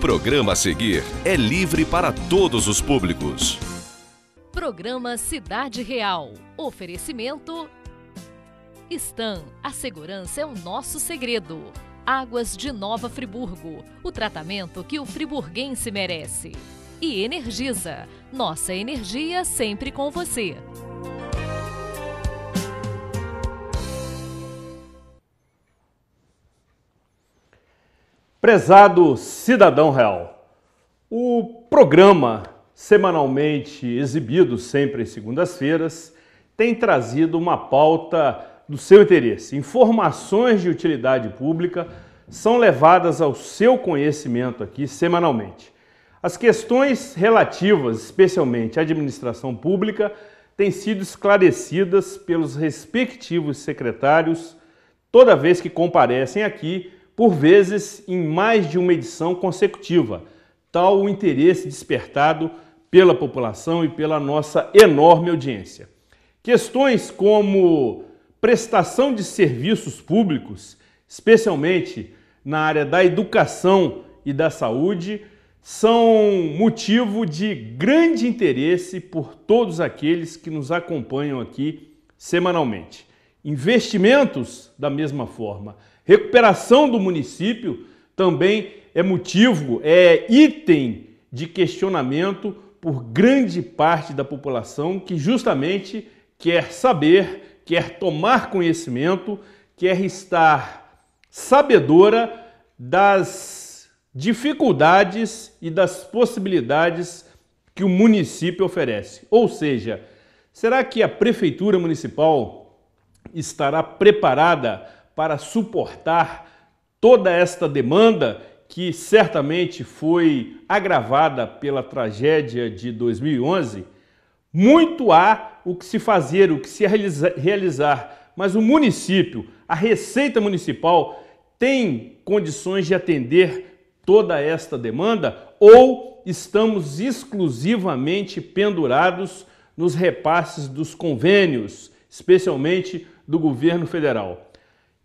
programa a seguir é livre para todos os públicos. Programa Cidade Real. Oferecimento. Stan, a segurança é o nosso segredo. Águas de Nova Friburgo, o tratamento que o friburguense merece. E Energisa, nossa energia sempre com você. Prezado cidadão real, o programa semanalmente exibido sempre às segundas-feiras tem trazido uma pauta do seu interesse. Informações de utilidade pública são levadas ao seu conhecimento aqui semanalmente. As questões relativas, especialmente à administração pública, têm sido esclarecidas pelos respectivos secretários toda vez que comparecem aqui por vezes em mais de uma edição consecutiva, tal o interesse despertado pela população e pela nossa enorme audiência. Questões como prestação de serviços públicos, especialmente na área da educação e da saúde, são motivo de grande interesse por todos aqueles que nos acompanham aqui semanalmente. Investimentos, da mesma forma. Recuperação do município também é motivo, é item de questionamento por grande parte da população que justamente quer saber, quer tomar conhecimento, quer estar sabedora das dificuldades e das possibilidades que o município oferece. Ou seja, será que a prefeitura municipal estará preparada para suportar toda esta demanda que certamente foi agravada pela tragédia de 2011, muito há o que se fazer, o que se realizar, mas o município, a Receita Municipal, tem condições de atender toda esta demanda ou estamos exclusivamente pendurados nos repasses dos convênios, especialmente do governo federal?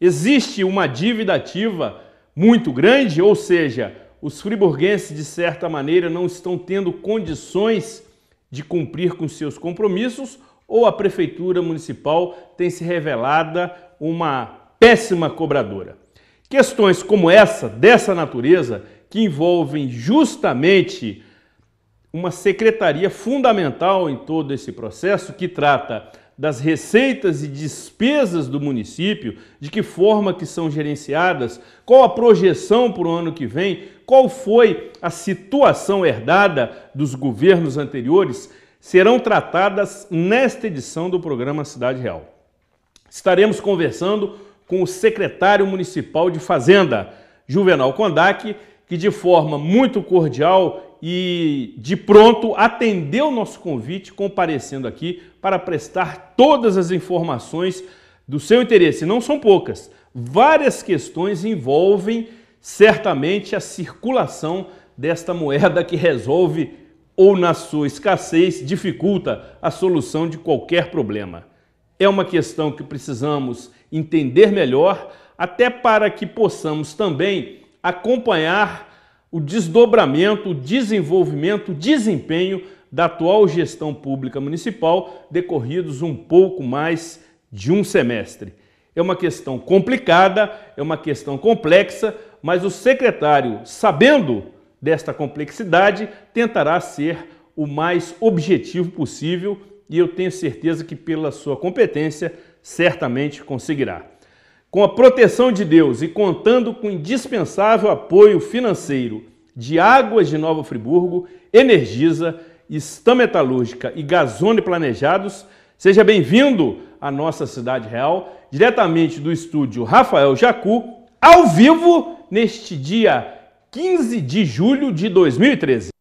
Existe uma dívida ativa muito grande, ou seja, os friburguenses, de certa maneira, não estão tendo condições de cumprir com seus compromissos ou a prefeitura municipal tem se revelada uma péssima cobradora. Questões como essa, dessa natureza, que envolvem justamente uma secretaria fundamental em todo esse processo que trata das receitas e despesas do município, de que forma que são gerenciadas, qual a projeção para o ano que vem, qual foi a situação herdada dos governos anteriores, serão tratadas nesta edição do programa Cidade Real. Estaremos conversando com o secretário municipal de Fazenda, Juvenal Kondak, que de forma muito cordial e de pronto atendeu o nosso convite, comparecendo aqui para prestar todas as informações do seu interesse. Não são poucas, várias questões envolvem certamente a circulação desta moeda que resolve ou na sua escassez dificulta a solução de qualquer problema. É uma questão que precisamos entender melhor, até para que possamos também acompanhar o desdobramento, o desenvolvimento, o desempenho da atual gestão pública municipal decorridos um pouco mais de um semestre. É uma questão complicada, é uma questão complexa, mas o secretário, sabendo desta complexidade, tentará ser o mais objetivo possível e eu tenho certeza que, pela sua competência, certamente conseguirá. Com a proteção de Deus e contando com o indispensável apoio financeiro de Águas de Nova Friburgo, Energisa, Estão Metalúrgica e Gazone Planejados, seja bem-vindo à nossa cidade real, diretamente do estúdio Rafael Jacu, ao vivo neste dia 15 de julho de 2013.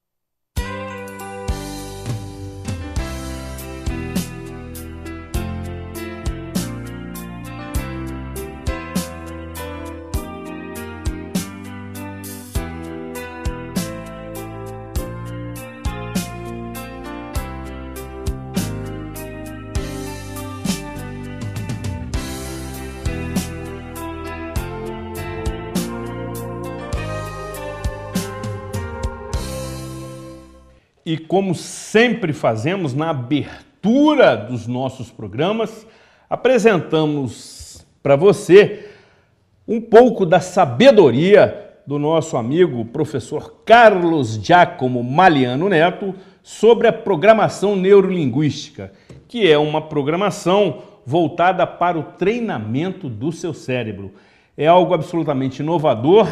como sempre fazemos na abertura dos nossos programas, apresentamos para você um pouco da sabedoria do nosso amigo professor Carlos Giacomo Maliano Neto sobre a programação neurolinguística, que é uma programação voltada para o treinamento do seu cérebro. É algo absolutamente inovador,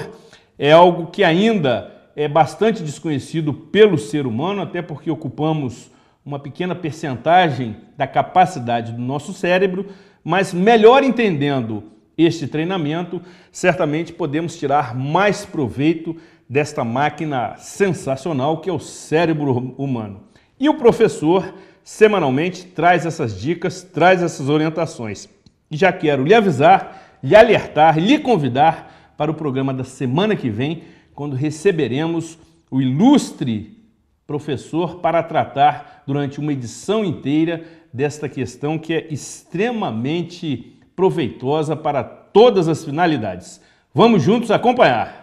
é algo que ainda é bastante desconhecido pelo ser humano, até porque ocupamos uma pequena percentagem da capacidade do nosso cérebro, mas melhor entendendo este treinamento, certamente podemos tirar mais proveito desta máquina sensacional que é o cérebro humano. E o professor semanalmente traz essas dicas, traz essas orientações. já quero lhe avisar, lhe alertar, lhe convidar para o programa da semana que vem quando receberemos o ilustre professor para tratar durante uma edição inteira desta questão que é extremamente proveitosa para todas as finalidades. Vamos juntos acompanhar!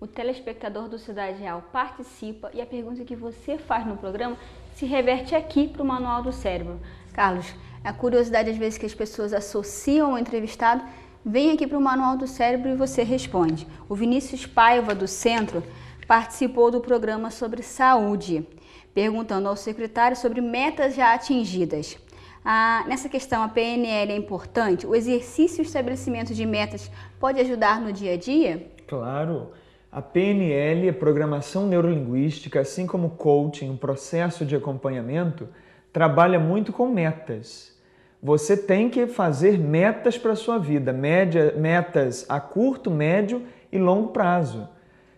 O telespectador do Cidade Real participa e a pergunta que você faz no programa se reverte aqui para o Manual do Cérebro. Carlos, a curiosidade às vezes que as pessoas associam ao entrevistado, vem aqui para o Manual do Cérebro e você responde. O Vinícius Paiva, do Centro, participou do programa sobre saúde, perguntando ao secretário sobre metas já atingidas. Ah, nessa questão, a PNL é importante? O exercício e o estabelecimento de metas pode ajudar no dia a dia? Claro. A PNL, a é Programação Neurolinguística, assim como o coaching, o processo de acompanhamento, trabalha muito com metas. Você tem que fazer metas para a sua vida, média, metas a curto, médio e longo prazo.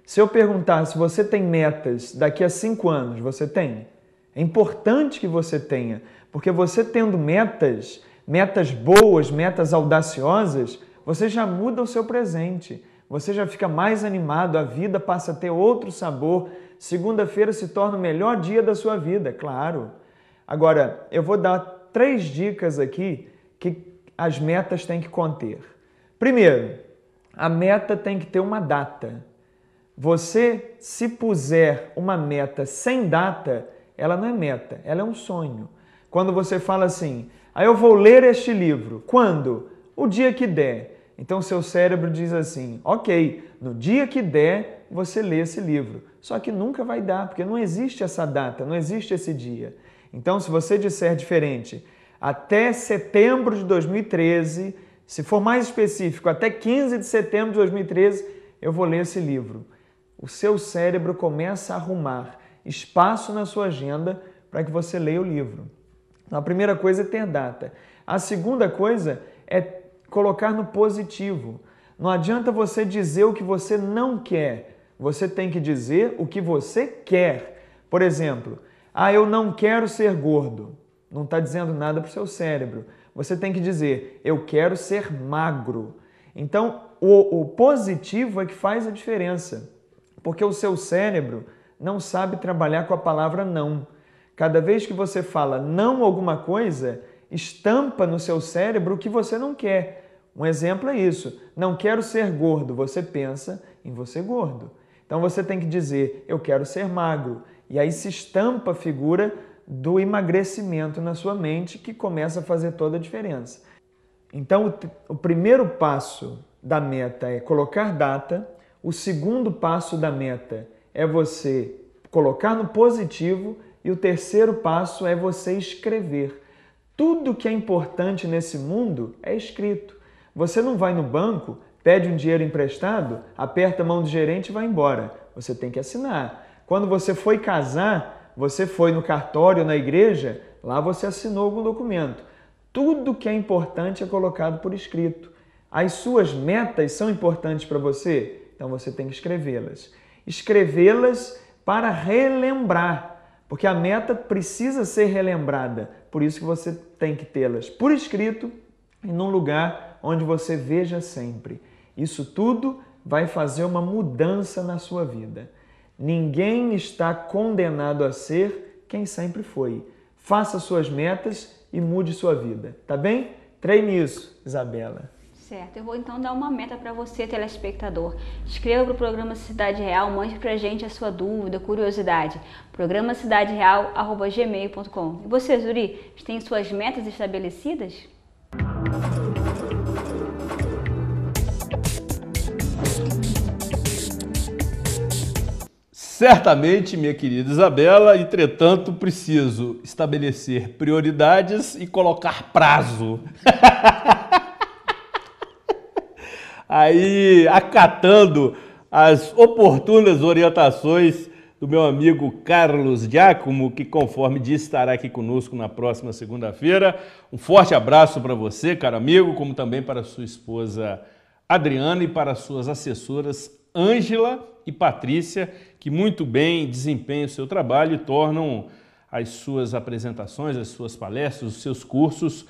Se eu perguntar se você tem metas daqui a cinco anos, você tem? É importante que você tenha, porque você tendo metas, metas boas, metas audaciosas, você já muda o seu presente, você já fica mais animado, a vida passa a ter outro sabor. Segunda-feira se torna o melhor dia da sua vida, claro. Agora, eu vou dar três dicas aqui que as metas têm que conter. Primeiro, a meta tem que ter uma data. Você, se puser uma meta sem data, ela não é meta, ela é um sonho. Quando você fala assim, aí ah, eu vou ler este livro, quando? O dia que der. Então seu cérebro diz assim, ok, no dia que der você lê esse livro. Só que nunca vai dar, porque não existe essa data, não existe esse dia. Então, se você disser diferente, até setembro de 2013, se for mais específico, até 15 de setembro de 2013, eu vou ler esse livro. O seu cérebro começa a arrumar espaço na sua agenda para que você leia o livro. Então, a primeira coisa é ter data. A segunda coisa é colocar no positivo. Não adianta você dizer o que você não quer. Você tem que dizer o que você quer. Por exemplo, ah, eu não quero ser gordo. Não está dizendo nada para o seu cérebro. Você tem que dizer, eu quero ser magro. Então, o, o positivo é que faz a diferença, porque o seu cérebro não sabe trabalhar com a palavra não. Cada vez que você fala não alguma coisa, estampa no seu cérebro o que você não quer. Um exemplo é isso: não quero ser gordo. Você pensa em você gordo. Então você tem que dizer eu quero ser magro. E aí se estampa a figura do emagrecimento na sua mente que começa a fazer toda a diferença. Então, o, o primeiro passo da meta é colocar data, o segundo passo da meta é você colocar no positivo e o terceiro passo é você escrever. Tudo que é importante nesse mundo é escrito. Você não vai no banco, pede um dinheiro emprestado, aperta a mão do gerente e vai embora. Você tem que assinar. Quando você foi casar, você foi no cartório, na igreja, lá você assinou algum documento. Tudo que é importante é colocado por escrito. As suas metas são importantes para você? Então você tem que escrevê-las. Escrevê-las para relembrar, porque a meta precisa ser relembrada. Por isso que você tem que tê-las por escrito e num lugar onde você veja sempre. Isso tudo vai fazer uma mudança na sua vida. Ninguém está condenado a ser quem sempre foi. Faça suas metas e mude sua vida, tá bem? Treine isso, Isabela. Certo, eu vou então dar uma meta para você, telespectador. Escreva para o programa Cidade Real, mande para a gente a sua dúvida, curiosidade. Programa Cidade gmail.com. E você, Zuri, tem suas metas estabelecidas? Certamente, minha querida Isabela, entretanto, preciso estabelecer prioridades e colocar prazo. Aí, acatando as oportunas orientações do meu amigo Carlos Giacomo, que, conforme disse, estará aqui conosco na próxima segunda-feira. Um forte abraço para você, caro amigo, como também para sua esposa Adriana e para suas assessoras Ângela e Patrícia, que muito bem desempenham o seu trabalho e tornam as suas apresentações, as suas palestras, os seus cursos,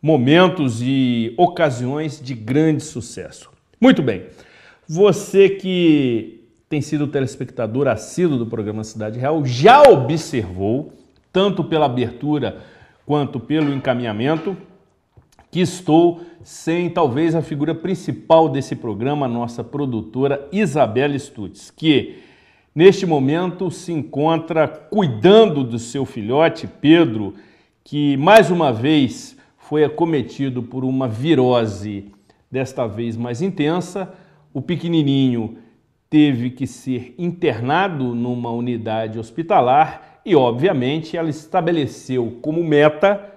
momentos e ocasiões de grande sucesso. Muito bem, você que tem sido telespectador assíduo do programa Cidade Real já observou, tanto pela abertura quanto pelo encaminhamento, que estou sem talvez a figura principal desse programa, nossa produtora Isabela Stutz, que neste momento se encontra cuidando do seu filhote Pedro, que mais uma vez foi acometido por uma virose, desta vez mais intensa. O pequenininho teve que ser internado numa unidade hospitalar e, obviamente, ela estabeleceu como meta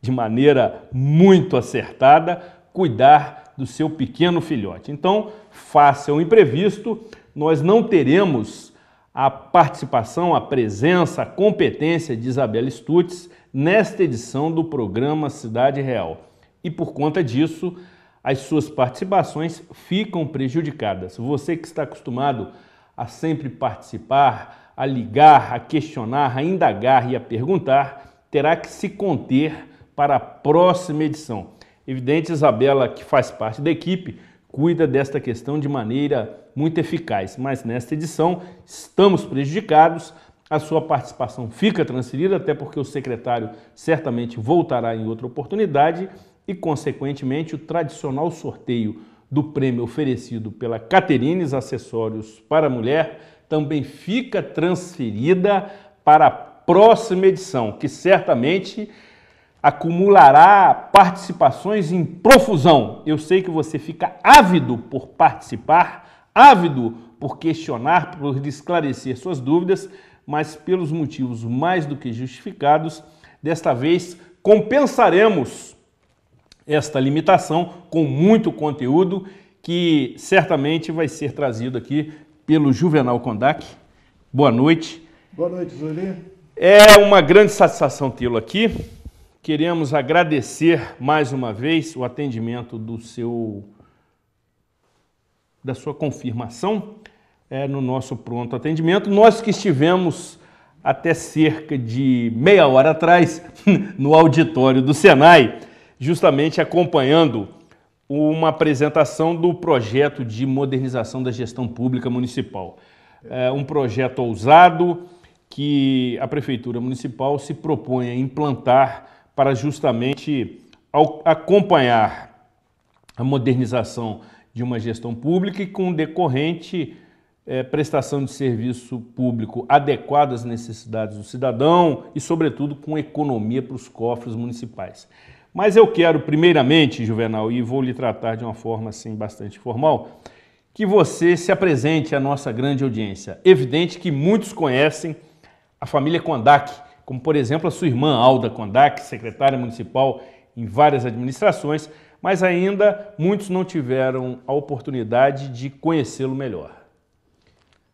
de maneira muito acertada, cuidar do seu pequeno filhote. Então, face ao imprevisto, nós não teremos a participação, a presença, a competência de Isabela Stutz nesta edição do programa Cidade Real. E por conta disso, as suas participações ficam prejudicadas. Você que está acostumado a sempre participar, a ligar, a questionar, a indagar e a perguntar, terá que se conter para a próxima edição. Evidente, Isabela, que faz parte da equipe, cuida desta questão de maneira muito eficaz, mas nesta edição estamos prejudicados. A sua participação fica transferida, até porque o secretário certamente voltará em outra oportunidade e, consequentemente, o tradicional sorteio do prêmio oferecido pela Caterines Acessórios para Mulher também fica transferida para a próxima edição, que certamente acumulará participações em profusão. Eu sei que você fica ávido por participar, ávido por questionar, por esclarecer suas dúvidas, mas pelos motivos mais do que justificados, desta vez compensaremos esta limitação com muito conteúdo que certamente vai ser trazido aqui pelo Juvenal Kondak. Boa noite. Boa noite, Zuli. É uma grande satisfação tê-lo aqui. Queremos agradecer mais uma vez o atendimento do seu da sua confirmação é, no nosso pronto atendimento. Nós que estivemos até cerca de meia hora atrás no auditório do Senai, justamente acompanhando uma apresentação do projeto de modernização da gestão pública municipal. É um projeto ousado que a Prefeitura Municipal se propõe a implantar para justamente acompanhar a modernização de uma gestão pública e com decorrente é, prestação de serviço público adequada às necessidades do cidadão e, sobretudo, com economia para os cofres municipais. Mas eu quero, primeiramente, Juvenal, e vou lhe tratar de uma forma assim bastante formal, que você se apresente à nossa grande audiência. Evidente que muitos conhecem a família Kondak, como por exemplo a sua irmã Alda Kondak, secretária municipal em várias administrações, mas ainda muitos não tiveram a oportunidade de conhecê-lo melhor.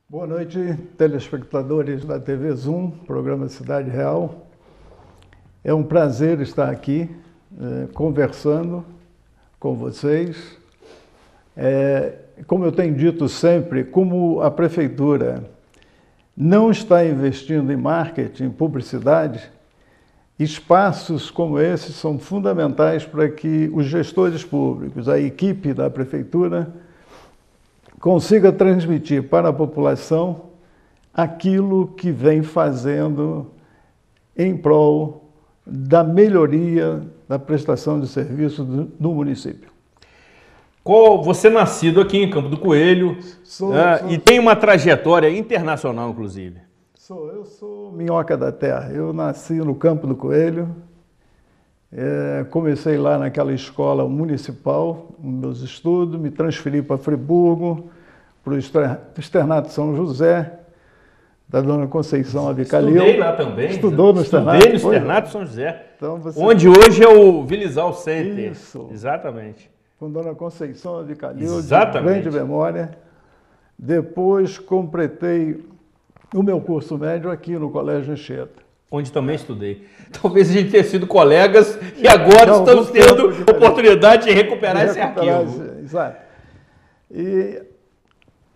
Boa noite, telespectadores da TV Zoom, programa Cidade Real. É um prazer estar aqui eh, conversando com vocês. É, como eu tenho dito sempre, como a prefeitura não está investindo em marketing, em publicidade, espaços como esse são fundamentais para que os gestores públicos, a equipe da prefeitura, consiga transmitir para a população aquilo que vem fazendo em prol da melhoria da prestação de serviço do, do município. Qual, você nascido aqui em Campo do Coelho sou, né, sou, e tem uma trajetória internacional, inclusive. Sou, eu sou minhoca da terra. Eu nasci no Campo do Coelho, é, comecei lá naquela escola municipal, meus estudos, me transferi para Friburgo, para o externato São José, da dona Conceição Abicalil. Estudei lá também. Estudou no externato. Estudei no externato São José, então você... onde hoje é o Vilizal Center. Isso. Exatamente com Dona Conceição de Calil, Exatamente. de grande memória. Depois completei o meu curso médio aqui no Colégio Anchieta. Onde também estudei. Talvez a gente tenha sido colegas e agora Não, estamos tendo oportunidade de recuperar, de recuperar esse arquivo. Exato. E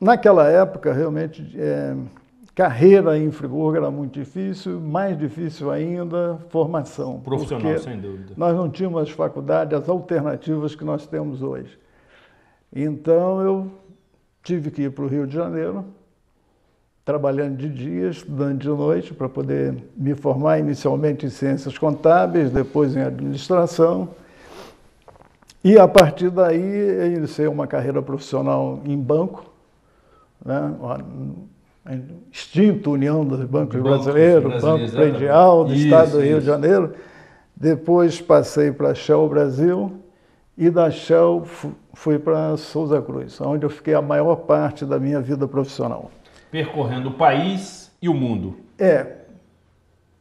naquela época, realmente, é, Carreira em Friburgo era muito difícil, mais difícil ainda, formação. Profissional, sem dúvida. Nós não tínhamos as faculdades, as alternativas que nós temos hoje. Então eu tive que ir para o Rio de Janeiro, trabalhando de dia, estudando de noite, para poder me formar inicialmente em ciências contábeis, depois em administração. E a partir daí iniciei uma carreira profissional em banco. Né? extinta União dos Bancos, Brasileiros, Banco Predial do isso, Estado do Rio isso. de Janeiro. Depois passei para a Shell Brasil e da Shell fui para Souza Cruz, onde eu fiquei a maior parte da minha vida profissional. Percorrendo o país e o mundo. É.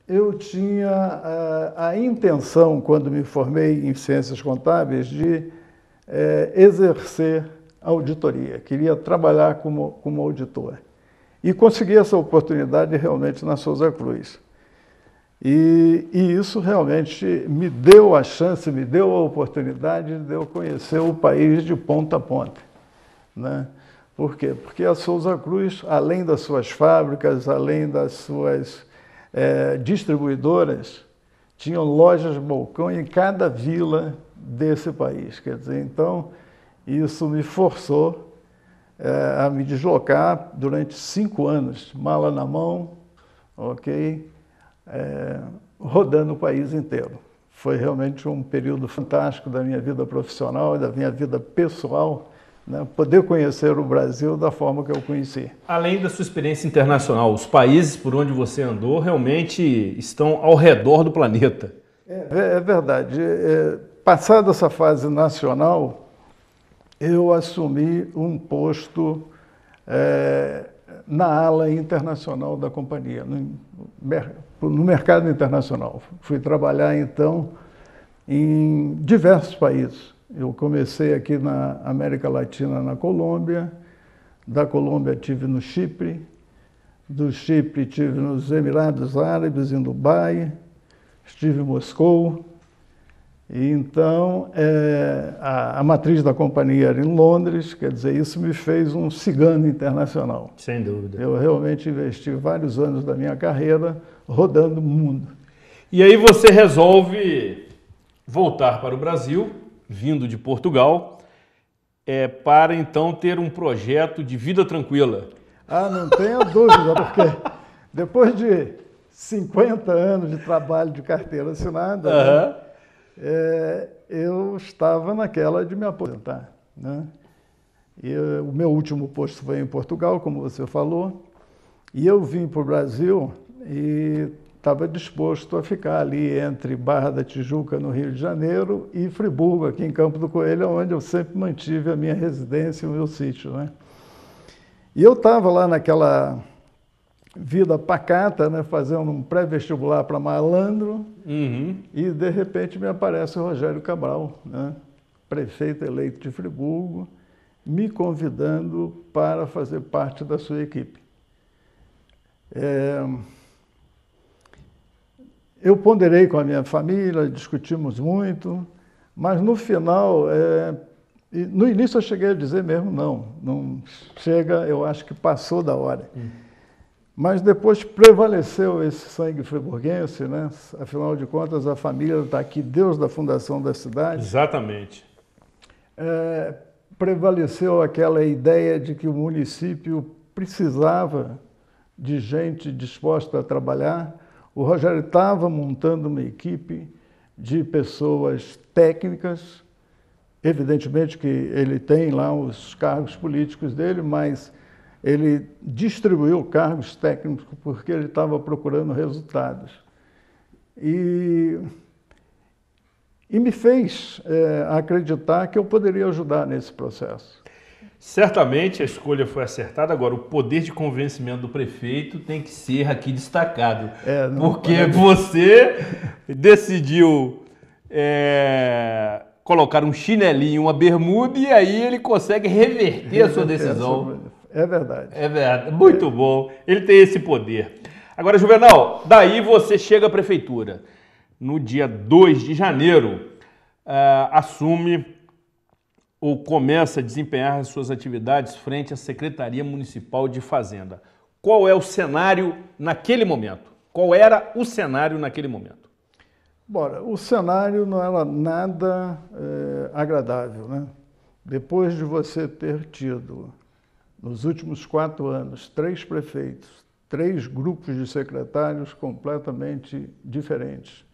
Eu tinha a, a intenção, quando me formei em Ciências Contábeis, de é, exercer auditoria. Queria trabalhar como, como auditor. E consegui essa oportunidade realmente na Souza Cruz. E, e, isso realmente me deu a chance, me deu a oportunidade de eu conhecer o país de ponta a ponta. Né? Por quê? Porque a Souza Cruz, além das suas fábricas, além das suas é, distribuidoras, tinham lojas balcão em cada vila desse país. Quer dizer, então, isso me forçou eh, a me deslocar durante cinco anos, mala na mão, ok? Eh, rodando o país inteiro. Foi realmente um período fantástico da minha vida profissional e da minha vida pessoal, né? poder conhecer o Brasil da forma que eu conheci. Além da sua experiência internacional, os países por onde você andou realmente estão ao redor do planeta. É, é verdade. É, passada essa fase nacional, eu assumi um posto é, na ala internacional da companhia, no, no mercado internacional. Fui trabalhar, então, em diversos países. Eu comecei aqui na América Latina, na Colômbia, da Colômbia tive no Chipre, do Chipre tive nos Emirados Árabes, em Dubai, estive em Moscou, então, é, a, a, matriz da companhia era em Londres, quer dizer, isso me fez um cigano internacional. Sem dúvida. Eu realmente investi vários anos da minha carreira rodando o mundo. E aí você resolve voltar para o Brasil, vindo de Portugal, é, para então ter um projeto de vida tranquila. Ah, não tenha dúvida, porque depois de 50 anos de trabalho de carteira assinada. Uhum. Né, é, eu estava naquela de me aposentar. Né? E, o meu último posto foi em Portugal, como você falou, e eu vim para o Brasil e estava disposto a ficar ali entre Barra da Tijuca, no Rio de Janeiro, e Friburgo, aqui em Campo do Coelho, onde eu sempre mantive a minha residência, o meu sítio. Né? E eu estava lá naquela vida pacata, né, fazendo um pré-vestibular para malandro, uhum. e de repente me aparece o Rogério Cabral, né, prefeito eleito de Friburgo, me convidando para fazer parte da sua equipe. É... Eu ponderei com a minha família, discutimos muito, mas no final, é... no início eu cheguei a dizer mesmo não, não chega, eu acho que passou da hora. Uhum. Mas depois prevaleceu esse sangue friburguense, né? Afinal de contas, a família está aqui, Deus da fundação da cidade. Exatamente. É, prevaleceu aquela ideia de que o município precisava de gente disposta a trabalhar. O Rogério estava montando uma equipe de pessoas técnicas. Evidentemente que ele tem lá os cargos políticos dele, mas ele distribuiu cargos técnicos porque ele estava procurando resultados. E, e me fez é, acreditar que eu poderia ajudar nesse processo. Certamente a escolha foi acertada, agora o poder de convencimento do prefeito tem que ser aqui destacado. É, porque você decidiu é, colocar um chinelinho, uma bermuda, e aí ele consegue reverter a sua é, decisão é verdade. É verdade. Muito é. bom. Ele tem esse poder. Agora, Juvenal, daí você chega à prefeitura. No dia 2 de janeiro, uh, assume ou começa a desempenhar suas atividades frente à Secretaria Municipal de Fazenda. Qual é o cenário naquele momento? Qual era o cenário naquele momento? Bora, o cenário não era nada é, agradável, né? Depois de você ter tido nos últimos quatro anos, três prefeitos, três grupos de secretários completamente diferentes.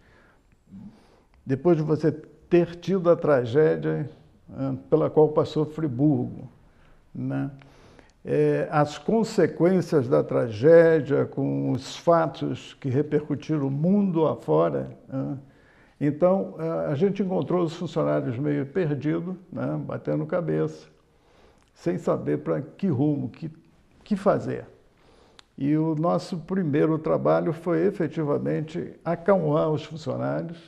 Depois de você ter tido a tragédia ah, pela qual passou Friburgo, né? É, as consequências da tragédia, com os fatos que repercutiram o mundo afora. Né? Então, ah, a gente encontrou os funcionários meio perdidos, né, batendo cabeça sem saber para que rumo, que que fazer. E o nosso primeiro trabalho foi efetivamente acalmar os funcionários,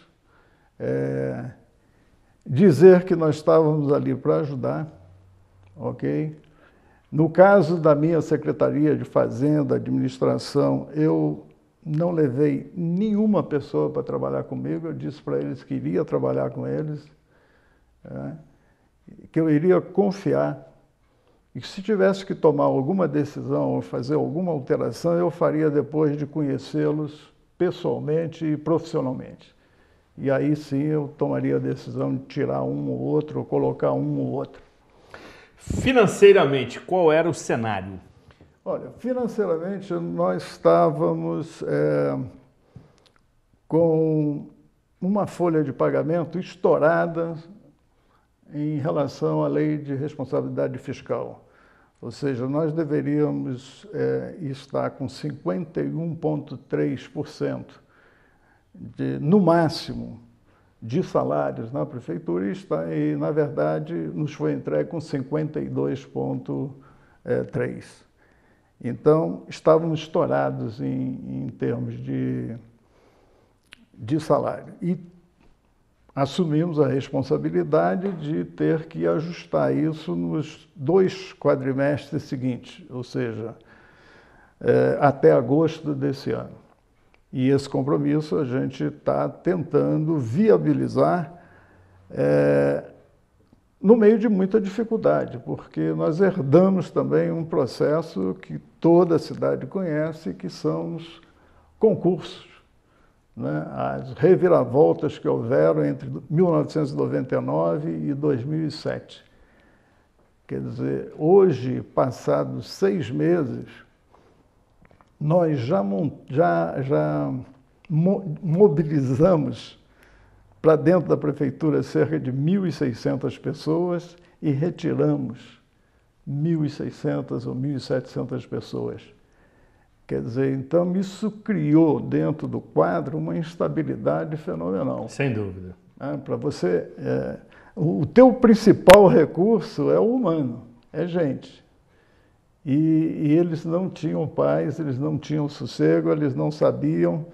é, dizer que nós estávamos ali para ajudar, ok? No caso da minha Secretaria de Fazenda, Administração, eu não levei nenhuma pessoa para trabalhar comigo, eu disse para eles que iria trabalhar com eles, é, que eu iria confiar e que se tivesse que tomar alguma decisão ou fazer alguma alteração, eu faria depois de conhecê-los pessoalmente e profissionalmente. E aí sim eu tomaria a decisão de tirar um ou outro, ou colocar um ou outro. Financeiramente, qual era o cenário? Olha, financeiramente nós estávamos é, com uma folha de pagamento estourada em relação à lei de responsabilidade fiscal. Ou seja, nós deveríamos é, estar com 51,3% no máximo, de salários na prefeitura e, está, e na verdade, nos foi entregue com 52,3%. Então, estávamos estourados em, em termos de, de salário. E assumimos a responsabilidade de ter que ajustar isso nos dois quadrimestres seguintes, ou seja, é, até agosto desse ano. E esse compromisso a gente está tentando viabilizar é, no meio de muita dificuldade, porque nós herdamos também um processo que toda a cidade conhece, que são os concursos né, as reviravoltas que houveram entre 1999 e 2007. Quer dizer, hoje, passados seis meses, nós já, já, já mobilizamos para dentro da prefeitura cerca de 1.600 pessoas e retiramos 1.600 ou 1.700 pessoas. Quer dizer, então isso criou dentro do quadro uma instabilidade fenomenal. Sem dúvida. É, ah, Para você, é, o teu principal recurso é o humano, é gente. E, e, eles não tinham paz, eles não tinham sossego, eles não sabiam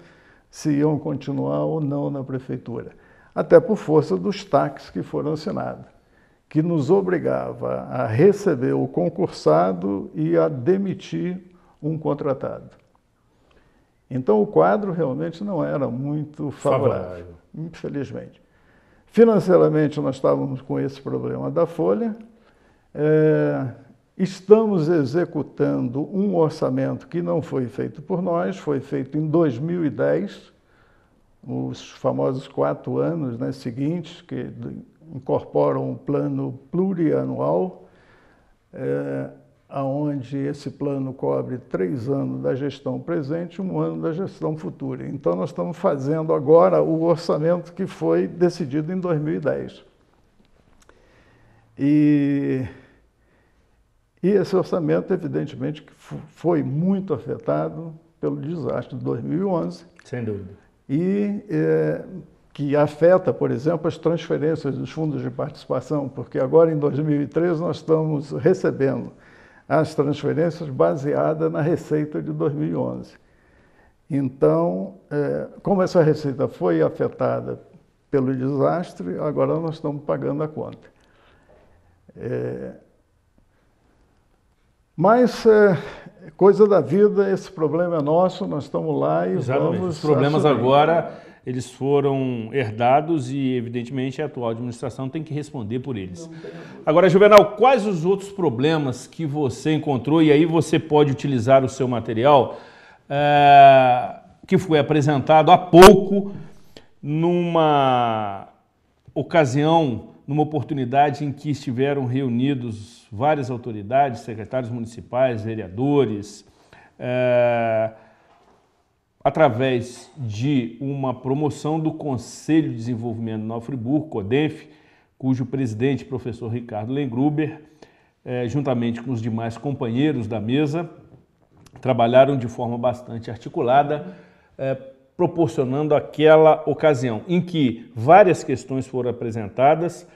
se iam continuar ou não na prefeitura. Até por força dos taques que foram assinados, que nos obrigava a receber o concursado e a demitir um contratado. Então o quadro realmente não era muito favorável, favorável. infelizmente. Financeiramente nós estávamos com esse problema da folha. É, estamos executando um orçamento que não foi feito por nós, foi feito em 2010, os famosos quatro anos né, seguintes, que incorporam um plano plurianual. É, aonde esse plano cobre três anos da gestão presente e um ano da gestão futura. Então, nós estamos fazendo agora o orçamento que foi decidido em 2010. E, e esse orçamento, evidentemente, foi muito afetado pelo desastre de 2011. Sem dúvida. E é, que afeta, por exemplo, as transferências dos fundos de participação, porque agora em 2013 nós estamos recebendo as transferências baseada na receita de 2011. Então, é, como essa receita foi afetada pelo desastre, agora nós estamos pagando a conta. É, mas, é, coisa da vida, esse problema é nosso, nós estamos lá e Exatamente. vamos... Os problemas assumir. agora eles foram herdados e, evidentemente, a atual administração tem que responder por eles. Agora, Juvenal, quais os outros problemas que você encontrou, e aí você pode utilizar o seu material é, que foi apresentado há pouco numa ocasião, numa oportunidade em que estiveram reunidos várias autoridades, secretários municipais, vereadores, é, através de uma promoção do Conselho de Desenvolvimento de Nova Friburgo, CODENF, cujo presidente, professor Ricardo Lengruber, eh, juntamente com os demais companheiros da mesa, trabalharam de forma bastante articulada, eh, proporcionando aquela ocasião em que várias questões foram apresentadas.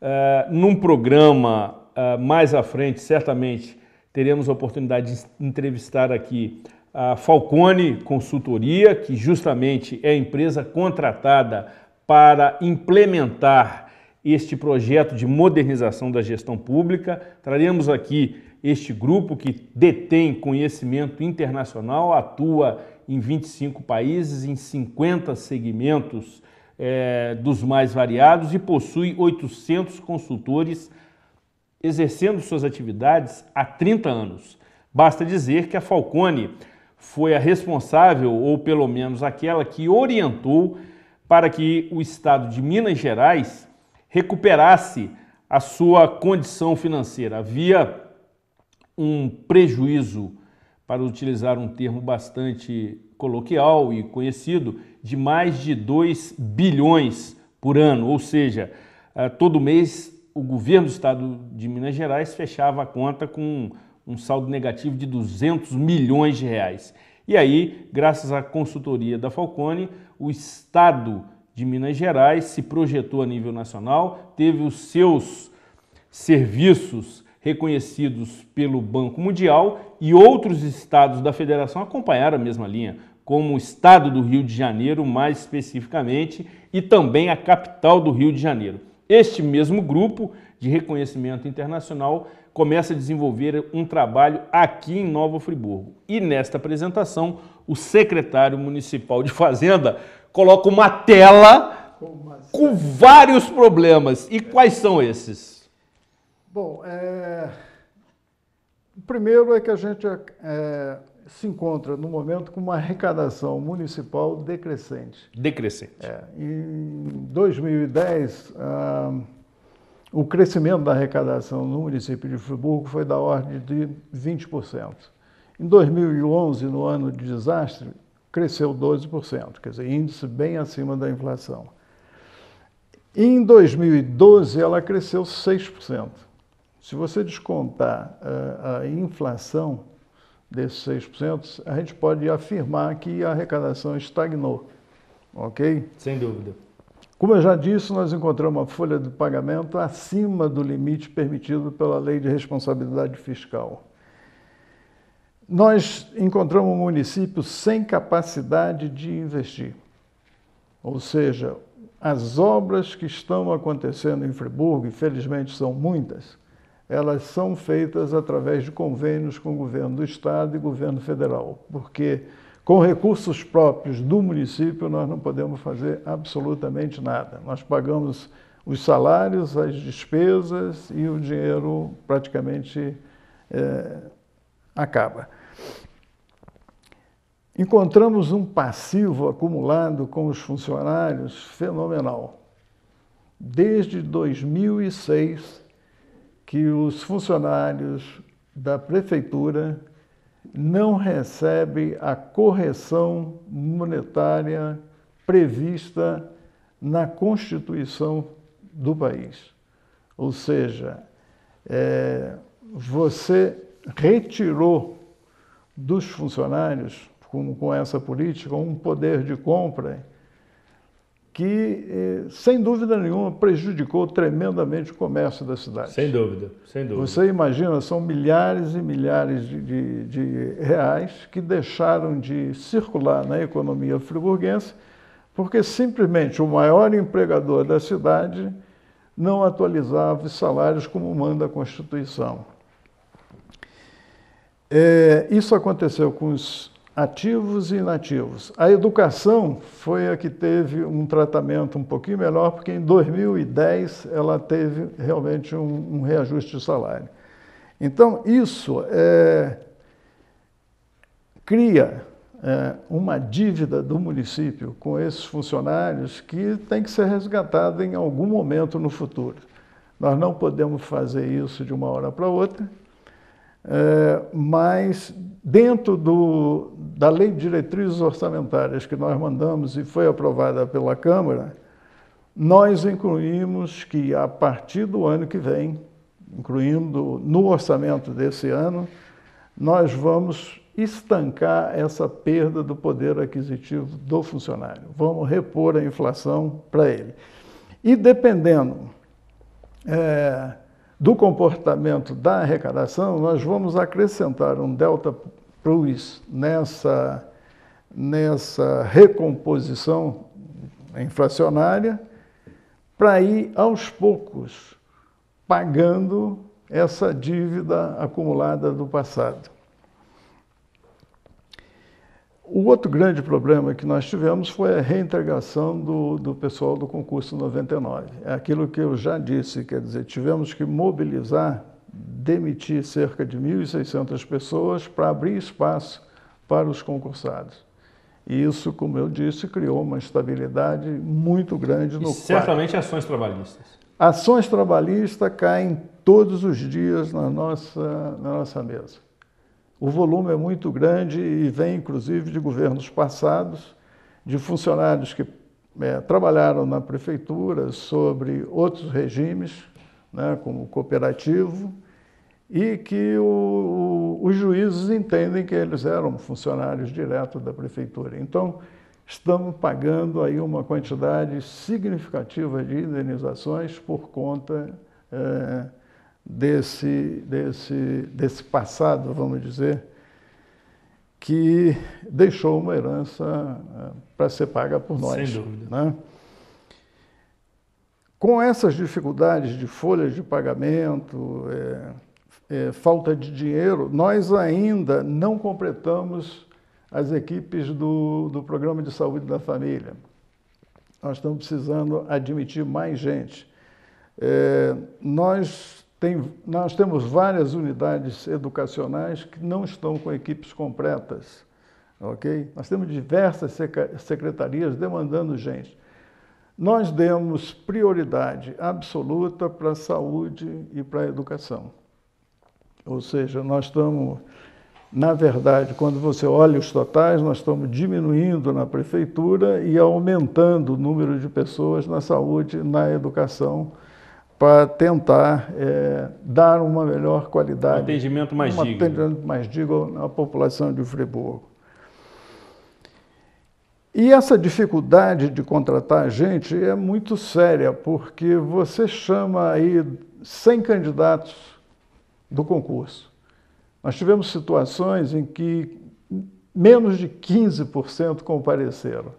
Eh, num programa mais à frente, certamente teremos a oportunidade de entrevistar aqui a Falcone Consultoria, que justamente é a empresa contratada para implementar este projeto de modernização da gestão pública. Traremos aqui este grupo que detém conhecimento internacional, atua em 25 países, em 50 segmentos é, dos mais variados e possui 800 consultores exercendo suas atividades há 30 anos. Basta dizer que a Falcone foi a responsável, ou pelo menos aquela que orientou para que o estado de Minas Gerais recuperasse a sua condição financeira. Havia um prejuízo, para utilizar um termo bastante coloquial e conhecido, de mais de 2 bilhões por ano, ou seja, eh, todo mês o governo do estado de Minas Gerais fechava a conta com um saldo negativo de 200 milhões de reais. E aí, graças à consultoria da Falcone, o Estado de Minas Gerais se projetou a nível nacional, teve os seus serviços reconhecidos pelo Banco Mundial e outros estados da federação acompanharam a mesma linha, como o estado do Rio de Janeiro, mais especificamente, e também a capital do Rio de Janeiro. Este mesmo grupo de reconhecimento internacional começa a desenvolver um trabalho aqui em Nova Friburgo. E nesta apresentação, o secretário municipal de Fazenda coloca uma tela com vários problemas. E quais são esses? Bom, é... o primeiro é que a gente é, se encontra no momento com uma arrecadação municipal decrescente. Decrescente. É, em 2010, ah, o crescimento da arrecadação no município de Friburgo foi da ordem de 20%. Em 2011, no ano de desastre, cresceu 12%, quer dizer, índice bem acima da inflação. Em 2012, ela cresceu 6%. Se você descontar ah, a inflação, desses 6%, a gente pode afirmar que a arrecadação estagnou, ok? Sem dúvida. Como eu já disse, nós encontramos uma folha de pagamento acima do limite permitido pela Lei de Responsabilidade Fiscal. Nós encontramos um município sem capacidade de investir. Ou seja, as obras que estão acontecendo em Friburgo, infelizmente são muitas, elas são feitas através de convênios com o governo do Estado e governo federal, porque com recursos próprios do município nós não podemos fazer absolutamente nada. Nós pagamos os salários, as despesas e o dinheiro praticamente é, acaba. Encontramos um passivo acumulado com os funcionários fenomenal. Desde 2006, que os funcionários da prefeitura não recebem a correção monetária prevista na Constituição do país. Ou seja, é, você retirou dos funcionários, com, com essa política, um poder de compra que, eh, sem dúvida nenhuma, prejudicou tremendamente o comércio da cidade. Sem dúvida, sem dúvida. Você imagina, são milhares e milhares de, de, de reais que deixaram de circular na economia friburguense, porque simplesmente o maior empregador da cidade não atualizava os salários como manda a Constituição. É, isso aconteceu com os ativos e inativos. A educação foi a que teve um tratamento um pouquinho melhor, porque em 2010 ela teve realmente um, um reajuste de salário. Então, isso é, cria é, uma dívida do município com esses funcionários que tem que ser resgatada em algum momento no futuro. Nós não podemos fazer isso de uma hora para outra, é, mas dentro do, da Lei de Diretrizes Orçamentárias que nós mandamos e foi aprovada pela Câmara, nós incluímos que a partir do ano que vem, incluindo no orçamento desse ano, nós vamos estancar essa perda do poder aquisitivo do funcionário. Vamos repor a inflação para ele. E dependendo é, do comportamento da arrecadação, nós vamos acrescentar um delta plus nessa, nessa recomposição inflacionária para ir aos poucos pagando essa dívida acumulada do passado. O outro grande problema que nós tivemos foi a reintegração do, do pessoal do concurso 99. É aquilo que eu já disse, quer dizer, tivemos que mobilizar, demitir cerca de 1.600 pessoas para abrir espaço para os concursados. E isso, como eu disse, criou uma estabilidade muito grande no e certamente quadro. ações trabalhistas. Ações trabalhistas caem todos os dias na nossa, na nossa mesa. O volume é muito grande e vem, inclusive, de governos passados, de funcionários que é, trabalharam na prefeitura sobre outros regimes, né, como cooperativo, e que o, o, os juízes entendem que eles eram funcionários diretos da prefeitura. Então, estamos pagando aí uma quantidade significativa de indenizações por conta é, desse, desse, desse passado, vamos dizer, que deixou uma herança eh, para ser paga por nós. Sem dúvida. Né? Com essas dificuldades de folhas de pagamento, é, é, falta de dinheiro, nós ainda não completamos as equipes do, do Programa de Saúde da Família. Nós estamos precisando admitir mais gente. É, nós tem, nós temos várias unidades educacionais que não estão com equipes completas, ok? Nós temos diversas secretarias demandando gente. Nós demos prioridade absoluta para a saúde e para a educação. Ou seja, nós estamos, na verdade, quando você olha os totais, nós estamos diminuindo na prefeitura e aumentando o número de pessoas na saúde, e na educação, para tentar é, dar uma melhor qualidade. Um atendimento mais um digno. atendimento mais digno à população de Friburgo. E essa dificuldade de contratar gente é muito séria, porque você chama aí 100 candidatos do concurso. Nós tivemos situações em que menos de 15% compareceram.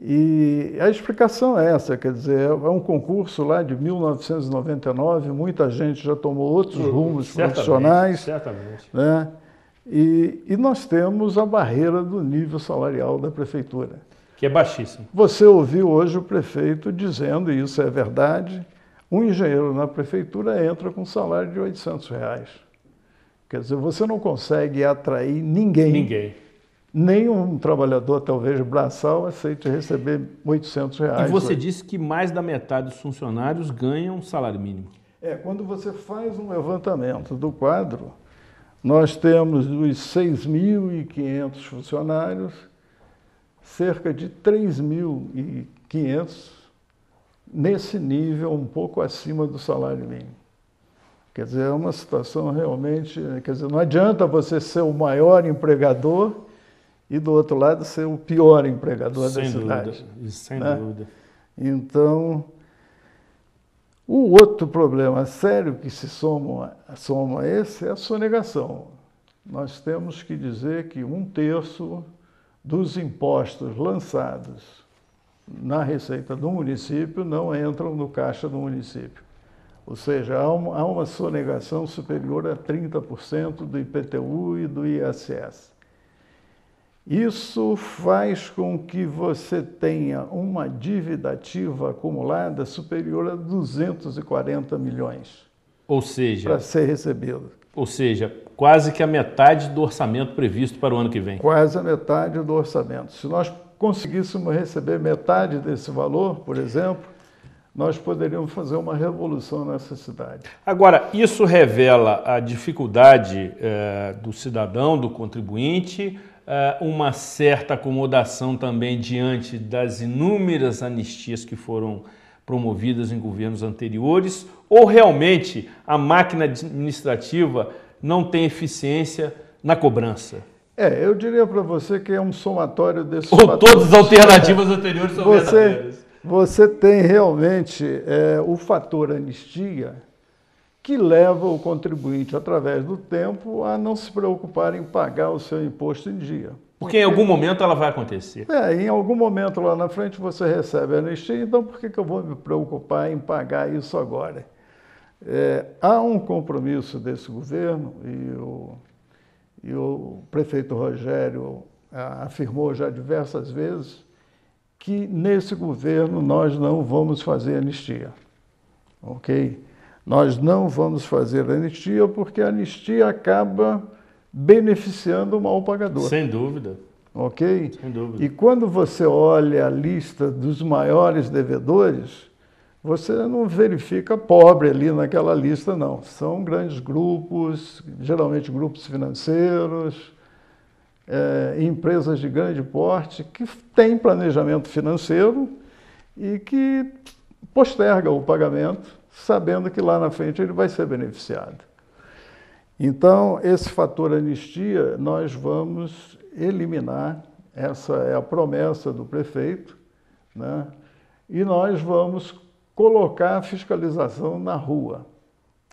E a explicação é essa, quer dizer, é, é um concurso lá de 1999, muita gente já tomou outros uhum, rumos certamente, profissionais. Certamente. Né? E, e nós temos a barreira do nível salarial da prefeitura. Que é baixíssimo. Você ouviu hoje o prefeito dizendo, e isso é verdade, um engenheiro na prefeitura entra com um salário de 800 reais. Quer dizer, você não consegue atrair ninguém. Ninguém nenhum trabalhador, talvez braçal, aceite receber 800 reais. E você disse que mais da metade dos funcionários ganham salário mínimo. É, quando você faz um levantamento do quadro, nós temos dos 6.500 funcionários, cerca de 3.500 nesse nível um pouco acima do salário mínimo. Quer dizer, é uma situação realmente, quer dizer, não adianta você ser o maior empregador e do outro lado ser o pior empregador sem da cidade. Dúvida, sem né? dúvida. Então, o outro problema sério que se soma, soma a esse é a sonegação. Nós temos que dizer que um terço dos impostos lançados na receita do município não entram no caixa do município. Ou seja, há uma, há uma sonegação superior a 30% do IPTU e do ISS. Isso faz com que você tenha uma dívida ativa acumulada superior a 240 milhões. Ou seja, para ser recebido. Ou seja, quase que a metade do orçamento previsto para o ano que vem. Quase a metade do orçamento. Se nós conseguíssemos receber metade desse valor, por exemplo, nós poderíamos fazer uma revolução nessa cidade. Agora, isso revela a dificuldade eh, do cidadão, do contribuinte ah, uma certa acomodação também diante das inúmeras anistias que foram promovidas em governos anteriores, ou realmente a máquina administrativa não tem eficiência na cobrança? É, eu diria para você que é um somatório desses Ou fatores. todas as alternativas anteriores são você, verdadeiras. Você tem realmente é, o fator anistia, que leva o contribuinte, através do tempo, a não se preocupar em pagar o seu imposto em dia. Porque em algum momento ela vai acontecer. É, em algum momento lá na frente você recebe a anistia, então por que, que eu vou me preocupar em pagar isso agora? É, há um compromisso desse governo, e o, e o prefeito Rogério afirmou já diversas vezes, que nesse governo nós não vamos fazer anistia. Ok? Nós não vamos fazer anistia porque a anistia acaba beneficiando o mal pagador. Sem dúvida. Ok? Sem dúvida. E quando você olha a lista dos maiores devedores, você não verifica pobre ali naquela lista, não. São grandes grupos, geralmente grupos financeiros, é, empresas de grande porte que têm planejamento financeiro e que posterga o pagamento sabendo que lá na frente ele vai ser beneficiado. Então, esse fator anistia nós vamos eliminar, essa é a promessa do prefeito, né? e nós vamos colocar a fiscalização na rua.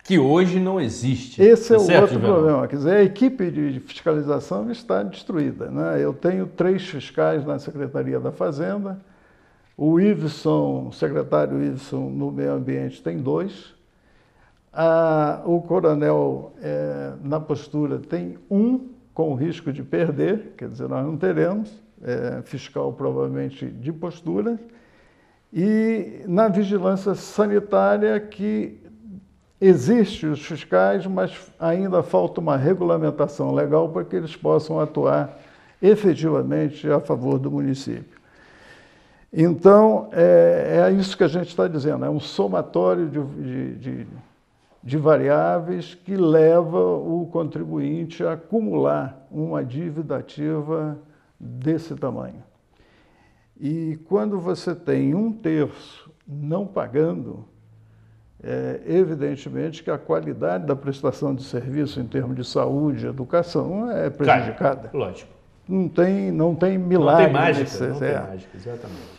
Que hoje não existe. Esse é, é o certo, outro problema. Quer dizer, a equipe de fiscalização está destruída. Né? Eu tenho três fiscais na Secretaria da Fazenda, o Iveson, secretário Iveson no meio ambiente tem dois. A, o coronel é, na postura tem um com risco de perder, quer dizer, nós não teremos, é, fiscal provavelmente de postura, e na vigilância sanitária que existe os fiscais, mas ainda falta uma regulamentação legal para que eles possam atuar efetivamente a favor do município. Então, é, é isso que a gente está dizendo, é um somatório de, de, de variáveis que leva o contribuinte a acumular uma dívida ativa desse tamanho. E quando você tem um terço não pagando, é, evidentemente que a qualidade da prestação de serviço em termos de saúde e educação é prejudicada. lógico. Não tem, não tem milagre. Não tem mágica, não é. tem mágica, exatamente.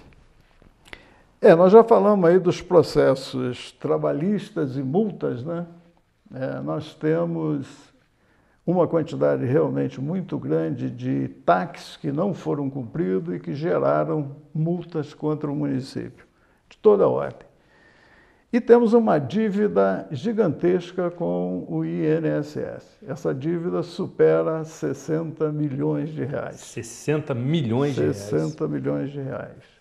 É, nós já falamos aí dos processos trabalhistas e multas, né? É, nós temos uma quantidade realmente muito grande de taxas que não foram cumpridos e que geraram multas contra o município, de toda ordem. E temos uma dívida gigantesca com o INSS. Essa dívida supera 60 milhões de reais. 60 milhões de 60 reais. 60 milhões de reais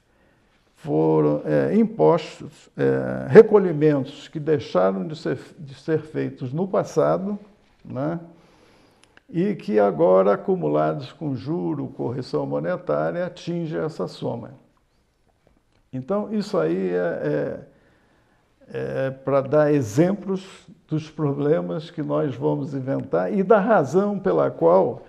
foram é, impostos é, recolhimentos que deixaram de ser, de ser feitos no passado, né? e que agora, acumulados com juro, correção monetária, atinge essa soma. Então, isso aí é, é, é para dar exemplos dos problemas que nós vamos inventar e da razão pela qual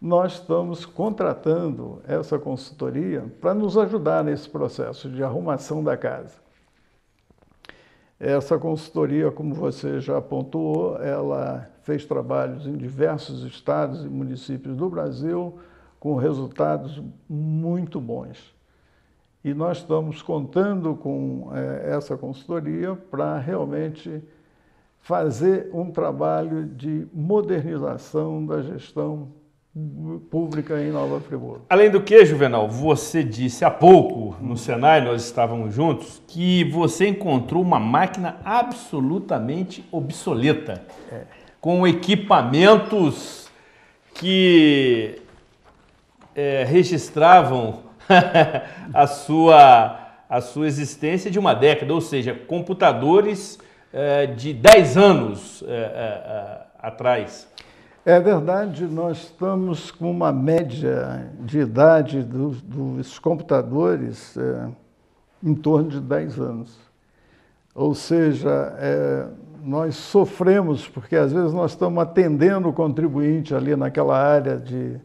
nós estamos contratando essa consultoria para nos ajudar nesse processo de arrumação da casa. Essa consultoria, como você já pontuou, ela fez trabalhos em diversos estados e municípios do Brasil com resultados muito bons. E nós estamos contando com é, essa consultoria para realmente fazer um trabalho de modernização da gestão pública em Nova Friburgo. Além do que, Juvenal, você disse há pouco no Senai, nós estávamos juntos, que você encontrou uma máquina absolutamente obsoleta, é. com equipamentos que é, registravam a sua a sua existência de uma década, ou seja, computadores é, de 10 anos é, é, é, atrás. É verdade, nós estamos com uma média de idade dos, dos computadores é, em torno de 10 anos. Ou seja, é, nós sofremos, porque às vezes nós estamos atendendo o contribuinte ali naquela área de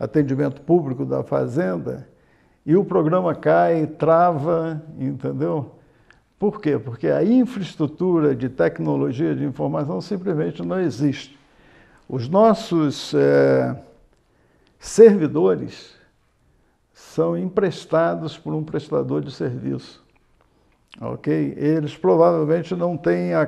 atendimento público da fazenda, e o programa cai, trava, entendeu? Por quê? Porque a infraestrutura de tecnologia de informação simplesmente não existe. Os nossos é, servidores são emprestados por um prestador de serviço. Ok? Eles provavelmente não têm a,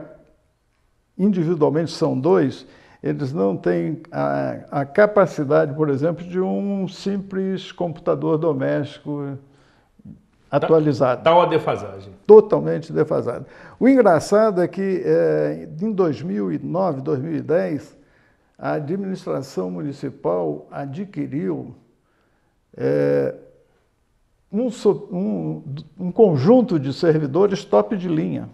individualmente são dois, eles não têm a, a, capacidade, por exemplo, de um simples computador doméstico atualizado. Dá tá, tá uma defasagem. Totalmente defasado. O engraçado é que é, em 2009, 2010, a administração municipal adquiriu é, um, um, um, conjunto de servidores top de linha.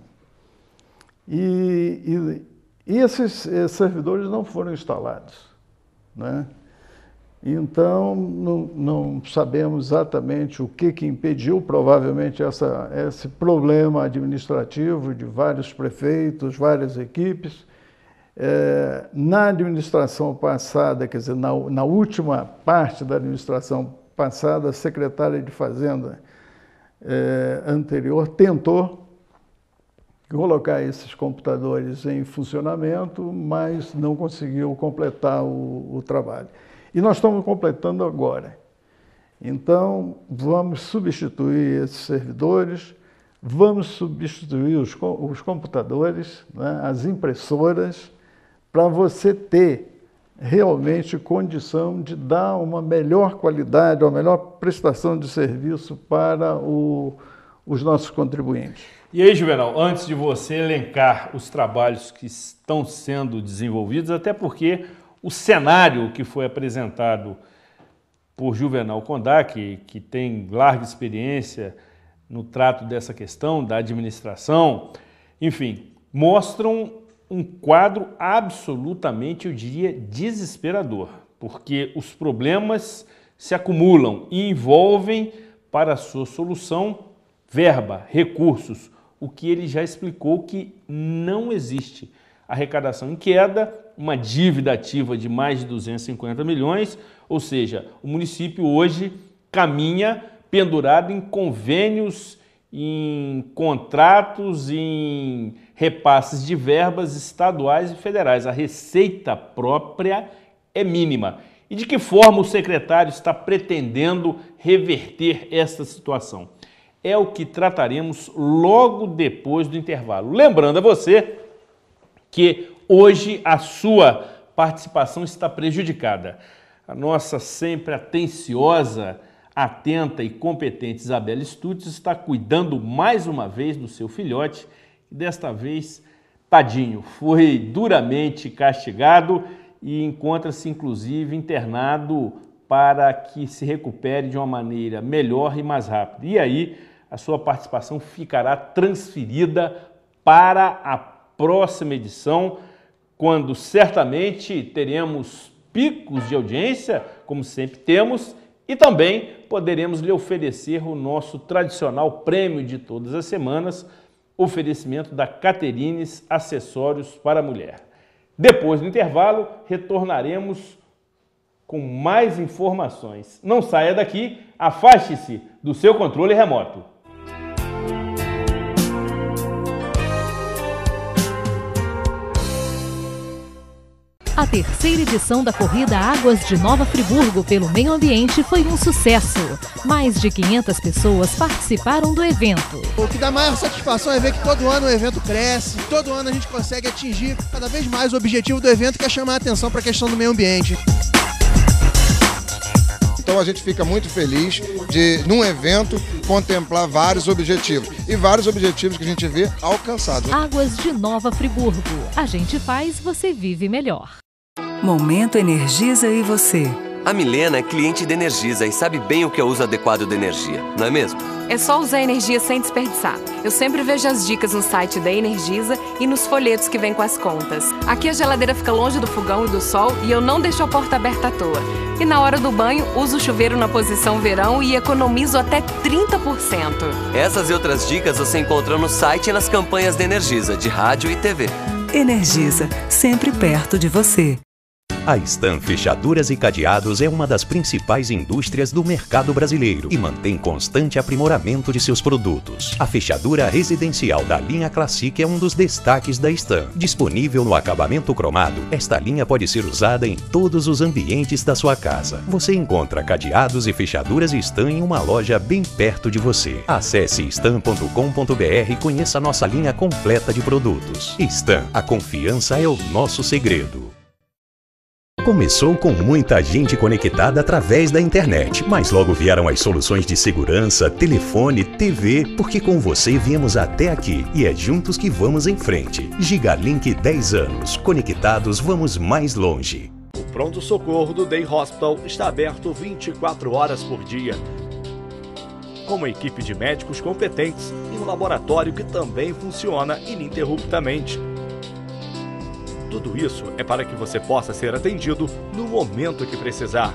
E, e, e esses servidores não foram instalados. Né? Então, não, não, sabemos exatamente o que, que impediu, provavelmente, essa, esse problema administrativo de vários prefeitos, várias equipes é, na administração passada, quer dizer, na, na, última parte da administração passada, a secretária de Fazenda é, anterior tentou colocar esses computadores em funcionamento, mas não conseguiu completar o, o trabalho. E nós estamos completando agora. Então, vamos substituir esses servidores, vamos substituir os, os computadores, né, as impressoras, para você ter realmente condição de dar uma melhor qualidade, uma melhor prestação de serviço para o, os nossos contribuintes. E aí, Juvenal, antes de você elencar os trabalhos que estão sendo desenvolvidos, até porque o cenário que foi apresentado por Juvenal Kondak, que, que tem larga experiência no trato dessa questão da administração, enfim, mostram um quadro absolutamente, eu diria, desesperador, porque os problemas se acumulam e envolvem para sua solução verba, recursos, o que ele já explicou que não existe. Arrecadação em queda, uma dívida ativa de mais de 250 milhões, ou seja, o município hoje caminha pendurado em convênios, em contratos, em repasses de verbas estaduais e federais. A receita própria é mínima. E de que forma o secretário está pretendendo reverter esta situação? É o que trataremos logo depois do intervalo. Lembrando a você que hoje a sua participação está prejudicada. A nossa sempre atenciosa, atenta e competente Isabela Estúdios está cuidando mais uma vez do seu filhote desta vez, tadinho, foi duramente castigado e encontra-se inclusive internado para que se recupere de uma maneira melhor e mais rápida. E aí a sua participação ficará transferida para a próxima edição, quando certamente teremos picos de audiência, como sempre temos, e também poderemos lhe oferecer o nosso tradicional prêmio de todas as semanas Oferecimento da Caterines Acessórios para Mulher. Depois do intervalo, retornaremos com mais informações. Não saia daqui, afaste-se do seu controle remoto. A terceira edição da corrida Águas de Nova Friburgo pelo Meio Ambiente foi um sucesso. Mais de 500 pessoas participaram do evento. O que dá maior satisfação é ver que todo ano o evento cresce, todo ano a gente consegue atingir cada vez mais o objetivo do evento, que é chamar a atenção para a questão do meio ambiente. Então a gente fica muito feliz de, num evento, contemplar vários objetivos. E vários objetivos que a gente vê alcançados. Águas de Nova Friburgo. A gente faz, você vive melhor. Momento Energisa e você. A Milena é cliente da Energisa e sabe bem o que é o uso adequado da energia, não é mesmo? É só usar energia sem desperdiçar. Eu sempre vejo as dicas no site da Energisa e nos folhetos que vem com as contas. Aqui a geladeira fica longe do fogão e do sol e eu não deixo a porta aberta à toa. E na hora do banho, uso o chuveiro na posição verão e economizo até 30%. Essas e outras dicas você encontra no site e nas campanhas da Energisa, de rádio e TV. Energisa, sempre perto de você. A Stan Fechaduras e Cadeados é uma das principais indústrias do mercado brasileiro e mantém constante aprimoramento de seus produtos. A fechadura residencial da linha Classic é um dos destaques da Stan. Disponível no acabamento cromado, esta linha pode ser usada em todos os ambientes da sua casa. Você encontra cadeados e fechaduras Stan em uma loja bem perto de você. Acesse stan.com.br e conheça nossa linha completa de produtos. Stan, a confiança é o nosso segredo. Começou com muita gente conectada através da internet, mas logo vieram as soluções de segurança, telefone, TV, porque com você viemos até aqui e é juntos que vamos em frente. Gigalink 10 anos. Conectados vamos mais longe. O pronto-socorro do Day Hospital está aberto 24 horas por dia com uma equipe de médicos competentes e um laboratório que também funciona ininterruptamente. Tudo isso é para que você possa ser atendido no momento que precisar.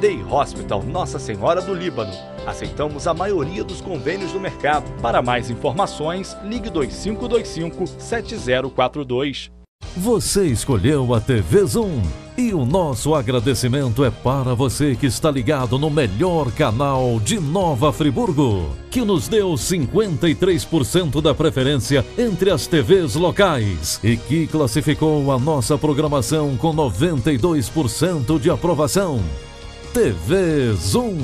Day Hospital Nossa Senhora do Líbano. Aceitamos a maioria dos convênios do mercado. Para mais informações, ligue 2525 7042. Você escolheu a TV Zoom e o nosso agradecimento é para você que está ligado no melhor canal de Nova Friburgo, que nos deu 53% da preferência entre as TVs locais e que classificou a nossa programação com 92% de aprovação. TV Zoom,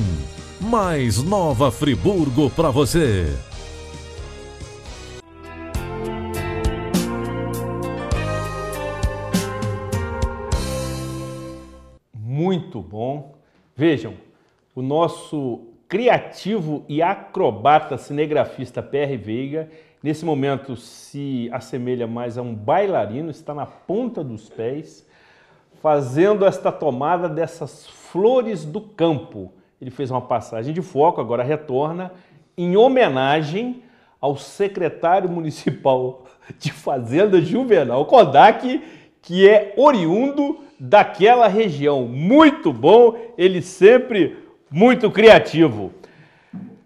mais Nova Friburgo para você. muito bom. Vejam, o nosso criativo e acrobata cinegrafista PR Veiga, nesse momento se assemelha mais a um bailarino, está na ponta dos pés, fazendo esta tomada dessas flores do campo. Ele fez uma passagem de foco, agora retorna, em homenagem ao secretário municipal de Fazenda Juvenal Kodak, que é oriundo daquela região. Muito bom, ele sempre muito criativo.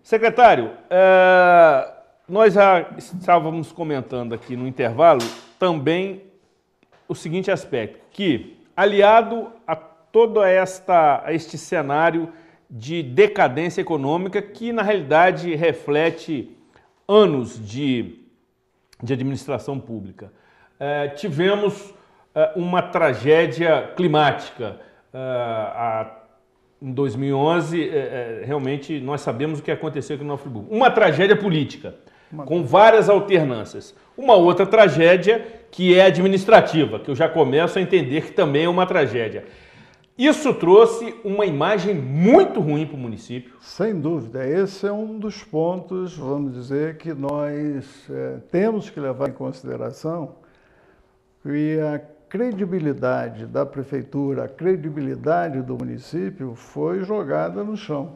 Secretário, é, nós já estávamos comentando aqui no intervalo também o seguinte aspecto, que aliado a todo esta, a este cenário de decadência econômica que na realidade reflete anos de, de administração pública. É, tivemos é, uma tragédia climática. É, em 2011, é, realmente, nós sabemos o que aconteceu aqui no Nova Friburgo. Uma tragédia política, com várias alternâncias. Uma outra tragédia que é administrativa, que eu já começo a entender que também é uma tragédia. Isso trouxe uma imagem muito ruim para o município. Sem dúvida, esse é um dos pontos, vamos dizer, que nós é, temos que levar em consideração que a credibilidade da prefeitura, a credibilidade do município foi jogada no chão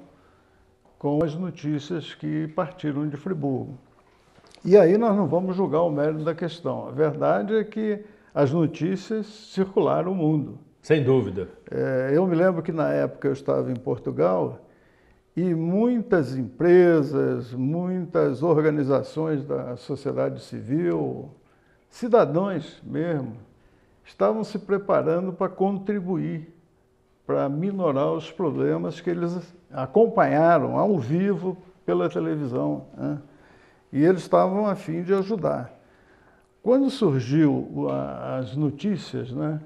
com as notícias que partiram de Friburgo. E aí nós não vamos julgar o mérito da questão. A verdade é que as notícias circularam o mundo. Sem dúvida. É, eu me lembro que na época eu estava em Portugal e muitas empresas, muitas organizações da sociedade civil, cidadãos mesmo, estavam se preparando para contribuir, para minorar os problemas que eles acompanharam ao vivo pela televisão. Né? E eles estavam a fim de ajudar. Quando surgiu as notícias, né,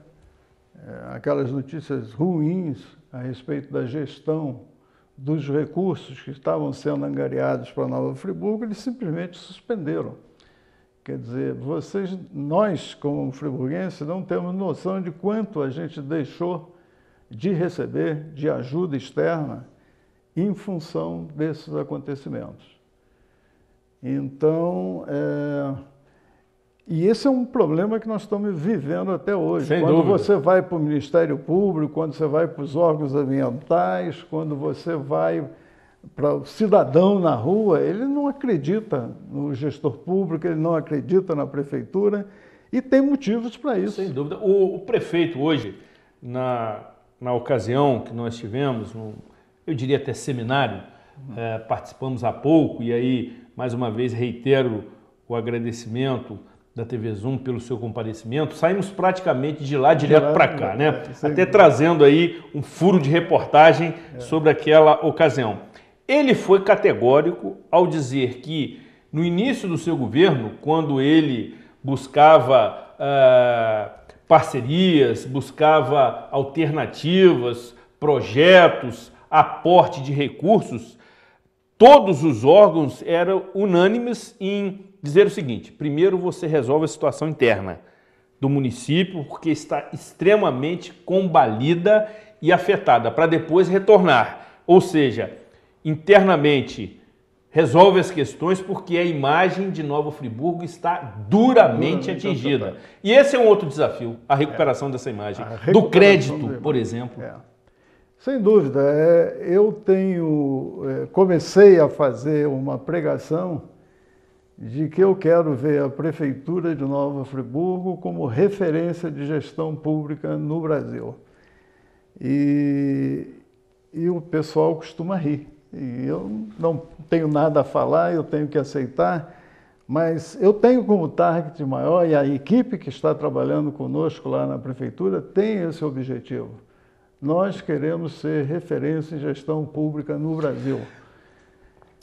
é, aquelas notícias ruins a respeito da gestão dos recursos que estavam sendo angariados para Nova Friburgo, eles simplesmente suspenderam. Quer dizer, vocês, nós, como friburguenses, não temos noção de quanto a gente deixou de receber de ajuda externa em função desses acontecimentos. Então, é... e esse é um problema que nós estamos vivendo até hoje. Sem quando dúvida. você vai para o Ministério Público, quando você vai para os órgãos ambientais, quando você vai para o cidadão na rua, ele não acredita no gestor público, ele não acredita na prefeitura e tem motivos para isso. Sem dúvida. O, o, prefeito hoje, na, na ocasião que nós tivemos, um, eu diria até seminário, uhum. é, participamos há pouco e aí, mais uma vez, reitero o agradecimento da TV Zoom pelo seu comparecimento. Saímos praticamente de lá direto para cá, né? Até trazendo aí um furo de reportagem é. sobre aquela ocasião. Ele foi categórico ao dizer que, no início do seu governo, quando ele buscava ah, parcerias, buscava alternativas, projetos, aporte de recursos, todos os órgãos eram unânimes em dizer o seguinte: primeiro você resolve a situação interna do município, porque está extremamente combalida e afetada, para depois retornar. Ou seja, internamente resolve as questões porque a imagem de Nova Friburgo está duramente, duramente atingida. E esse é um outro desafio, a recuperação é. dessa imagem. Recuperação do crédito, por exemplo. É. Sem dúvida. É, eu tenho. É, comecei a fazer uma pregação de que eu quero ver a Prefeitura de Nova Friburgo como referência de gestão pública no Brasil. E, e o pessoal costuma rir e eu não tenho nada a falar, eu tenho que aceitar, mas eu tenho como target maior e a equipe que está trabalhando conosco lá na prefeitura tem esse objetivo. Nós queremos ser referência em gestão pública no Brasil.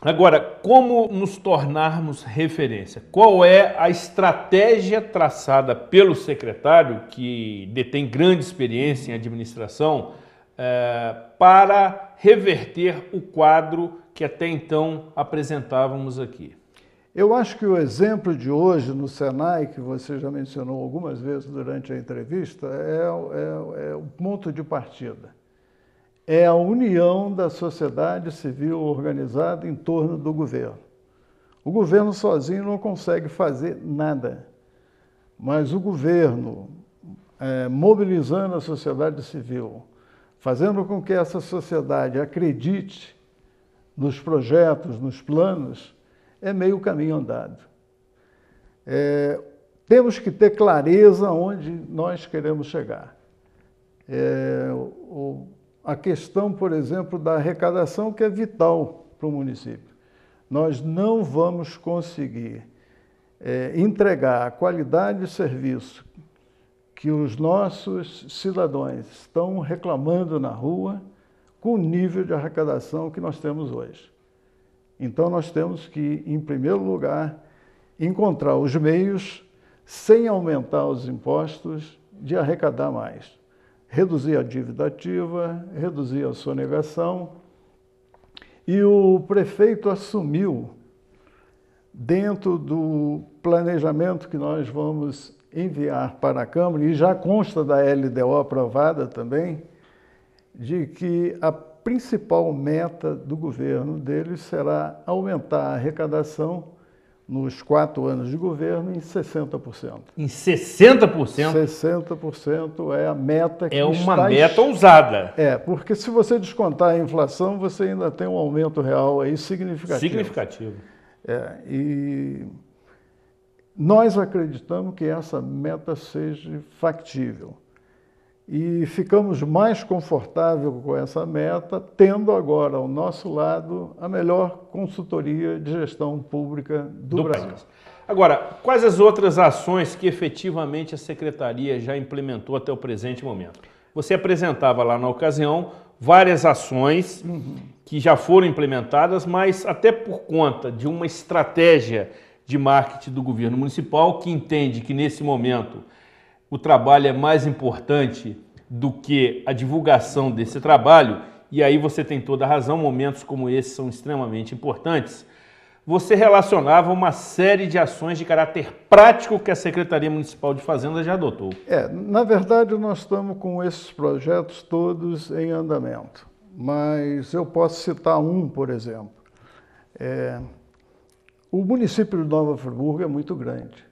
Agora, como nos tornarmos referência? Qual é a estratégia traçada pelo secretário, que detém grande experiência em administração, é, para reverter o quadro que até então apresentávamos aqui? Eu acho que o exemplo de hoje no Senai, que você já mencionou algumas vezes durante a entrevista, é, é, é o ponto de partida. É a união da sociedade civil organizada em torno do governo. O governo sozinho não consegue fazer nada, mas o governo, é, mobilizando a sociedade civil, fazendo com que essa sociedade acredite nos projetos, nos planos, é meio caminho andado. É, temos que ter clareza onde nós queremos chegar. É, o, a questão, por exemplo, da arrecadação, que é vital para o município. Nós não vamos conseguir é, entregar a qualidade de serviço que os nossos cidadãos estão reclamando na rua com o nível de arrecadação que nós temos hoje. Então nós temos que, em primeiro lugar, encontrar os meios, sem aumentar os impostos, de arrecadar mais. Reduzir a dívida ativa, reduzir a sonegação. E o prefeito assumiu, dentro do planejamento que nós vamos enviar para a Câmara, e já consta da LDO aprovada também, de que a principal meta do governo deles será aumentar a arrecadação nos quatro anos de governo em 60%. Em 60%? 60% é a meta que É uma meta ousada. É, porque se você descontar a inflação, você ainda tem um aumento real aí significativo. Significativo. É, e nós acreditamos que essa meta seja factível e ficamos mais confortáveis com essa meta, tendo agora ao nosso lado a melhor consultoria de gestão pública do, do Brasil. País. Agora, quais as outras ações que efetivamente a secretaria já implementou até o presente momento? Você apresentava lá na ocasião várias ações uhum. que já foram implementadas, mas até por conta de uma estratégia de marketing do governo municipal, que entende que nesse momento o trabalho é mais importante do que a divulgação desse trabalho, e aí você tem toda a razão, momentos como esse são extremamente importantes. Você relacionava uma série de ações de caráter prático que a Secretaria Municipal de Fazenda já adotou. É, na verdade, nós estamos com esses projetos todos em andamento, mas eu posso citar um, por exemplo. É, o município de Nova Friburgo é muito grande.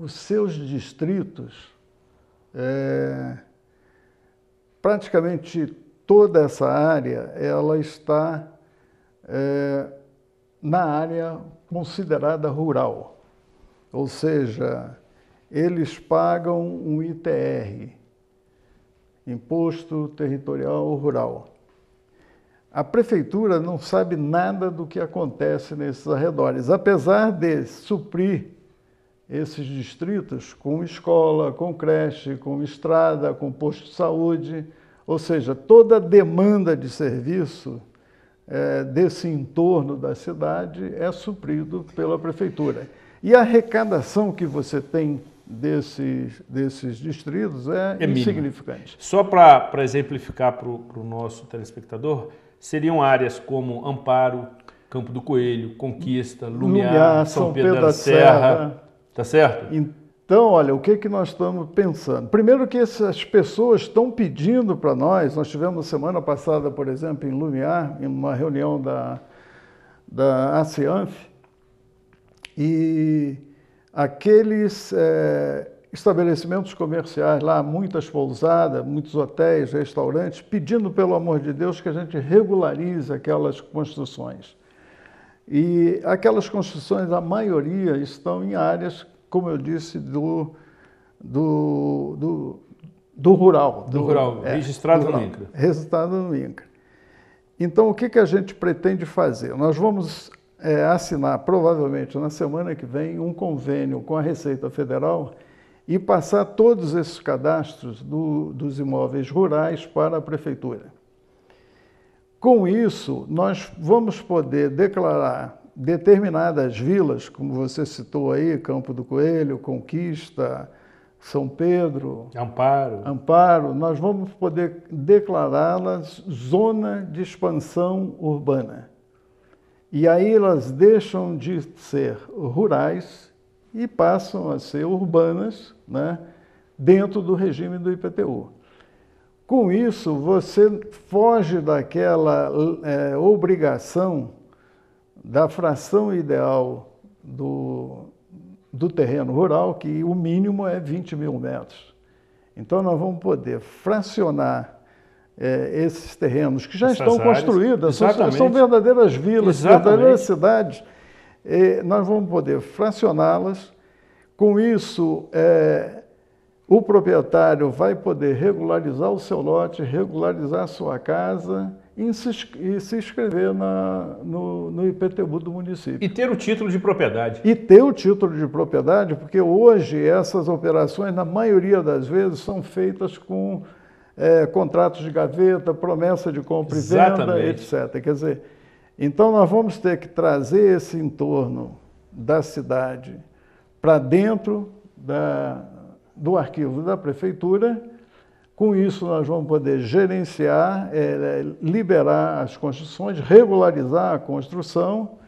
Os seus distritos, é, praticamente toda essa área, ela está é, na área considerada rural. Ou seja, eles pagam um ITR, Imposto Territorial Rural a prefeitura não sabe nada do que acontece nesses arredores, apesar de suprir esses distritos com escola, com creche, com estrada, com posto de saúde, ou seja, toda a demanda de serviço é, desse entorno da cidade é suprido pela prefeitura. E a arrecadação que você tem desses, desses distritos é, é insignificante. Mínimo. Só para exemplificar para o nosso telespectador, seriam áreas como Amparo, Campo do Coelho, Conquista, Lumiar, Lumiar São, São Pedro, Pedro, da Serra. Serra. Tá certo? Então, olha, o que, que nós estamos pensando? Primeiro que essas pessoas estão pedindo para nós, nós tivemos semana passada, por exemplo, em Lumiar, em uma reunião da, da ACEANF, e aqueles é, estabelecimentos comerciais lá, muitas pousadas, muitos hotéis, restaurantes, pedindo, pelo amor de Deus, que a gente regularize aquelas construções. E aquelas construções, a maioria, estão em áreas, como eu disse, do, do, do, do rural. Do, do rural, é, registrado rural, no INCRA. Registrado no INCRA. Então, o que, que a gente pretende fazer? Nós vamos é, assinar, provavelmente na semana que vem, um convênio com a Receita Federal e passar todos esses cadastros do, dos imóveis rurais para a prefeitura. Com isso, nós vamos poder declarar determinadas vilas, como você citou aí, Campo do Coelho, Conquista, São Pedro, Amparo. Amparo, nós vamos poder declará-las zona de expansão urbana. E aí elas deixam de ser rurais e passam a ser urbanas né, dentro do regime do IPTU. Com isso, você foge daquela é, obrigação da fração ideal do, do terreno rural, que o mínimo é 20 mil metros. Então, nós vamos poder fracionar é, esses terrenos que já Essas estão áreas, construídos, são, são verdadeiras vilas, exatamente. verdadeiras cidades nós vamos poder fracioná-las. Com isso, é, o proprietário vai poder regularizar o seu lote, regularizar a sua casa e se, e se inscrever na, no, no IPTU do município. E ter o título de propriedade. E ter o título de propriedade, porque hoje essas operações, na maioria das vezes, são feitas com é, contratos de gaveta, promessa de compra Exatamente. e venda, etc. Quer dizer, então nós vamos ter que trazer esse entorno da cidade para dentro da, do arquivo da prefeitura. Com isso nós vamos poder gerenciar, é, é, liberar as construções, regularizar a construção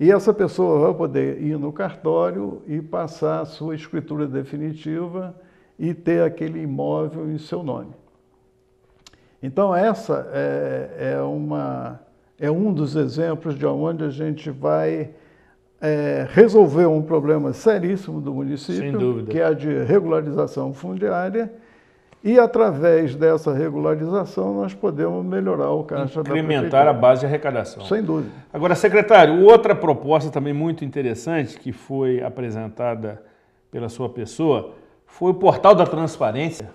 e essa pessoa vai poder ir no cartório e passar a sua escritura definitiva e ter aquele imóvel em seu nome. Então essa é, é uma é um dos exemplos de onde a gente vai é, resolver um problema seríssimo do município, que é a de regularização fundiária, e através dessa regularização nós podemos melhorar o caixa Incrementar a base de arrecadação. Sem dúvida. Agora, secretário, outra proposta também muito interessante que foi apresentada pela sua pessoa foi o portal da transparência.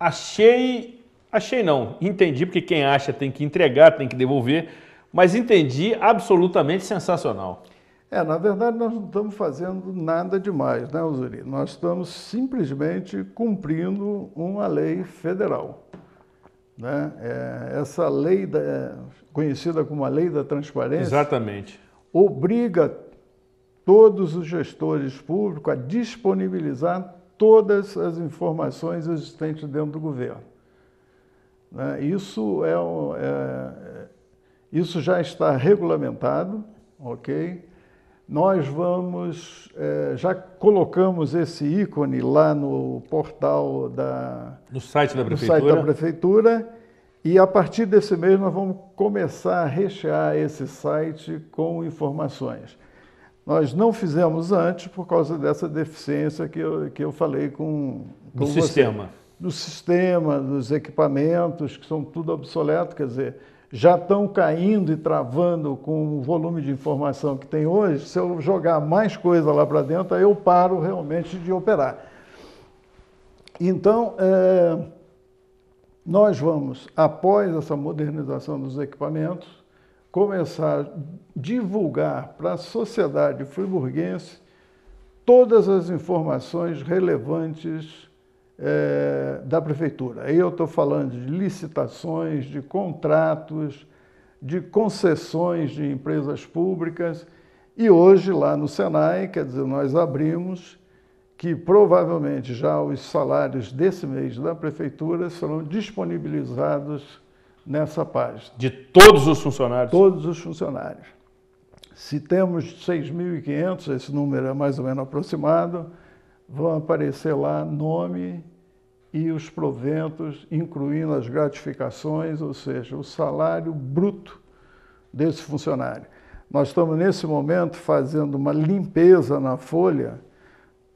Achei Achei não, entendi, porque quem acha tem que entregar, tem que devolver, mas entendi absolutamente sensacional. É, na verdade, nós não estamos fazendo nada demais, né, Uzuri? Nós estamos simplesmente cumprindo uma lei federal. Né? É, essa lei, da, é, conhecida como a Lei da Transparência, Exatamente. obriga todos os gestores públicos a disponibilizar todas as informações existentes dentro do governo. Né? Isso, é, é, é, isso já está regulamentado, ok? Nós vamos, é, já colocamos esse ícone lá no portal da... No site da Prefeitura. No site da Prefeitura. E a partir desse mês nós vamos começar a rechear esse site com informações. Nós não fizemos antes por causa dessa deficiência que eu, que eu falei com, com Do você. sistema do sistema, dos equipamentos, que são tudo obsoleto, quer dizer, já estão caindo e travando com o volume de informação que tem hoje, se eu jogar mais coisa lá para dentro, aí eu paro realmente de operar. Então, é, nós vamos, após essa modernização dos equipamentos, começar a divulgar para a sociedade friburguense todas as informações relevantes é, da prefeitura. Aí eu estou falando de licitações, de contratos, de concessões de empresas públicas. E hoje, lá no Senai, quer dizer, nós abrimos que provavelmente já os salários desse mês da prefeitura serão disponibilizados nessa página. De todos os funcionários? Todos os funcionários. Se temos 6.500, esse número é mais ou menos aproximado, vão aparecer lá nome e os proventos, incluindo as gratificações, ou seja, o salário bruto desse funcionário. Nós estamos, nesse momento, fazendo uma limpeza na folha,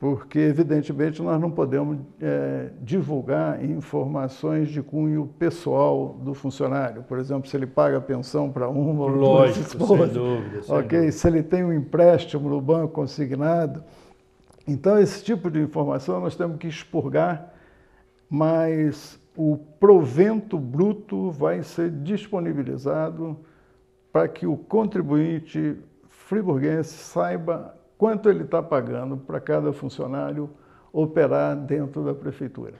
porque, evidentemente, nós não podemos é, divulgar informações de cunho pessoal do funcionário. Por exemplo, se ele paga pensão para um ou Lógico, duas esposas. sem dúvida. Sem ok, dúvida. se ele tem um empréstimo no banco consignado, então, esse tipo de informação nós temos que expurgar, mas o provento bruto vai ser disponibilizado para que o contribuinte friburguense saiba quanto ele está pagando para cada funcionário operar dentro da prefeitura.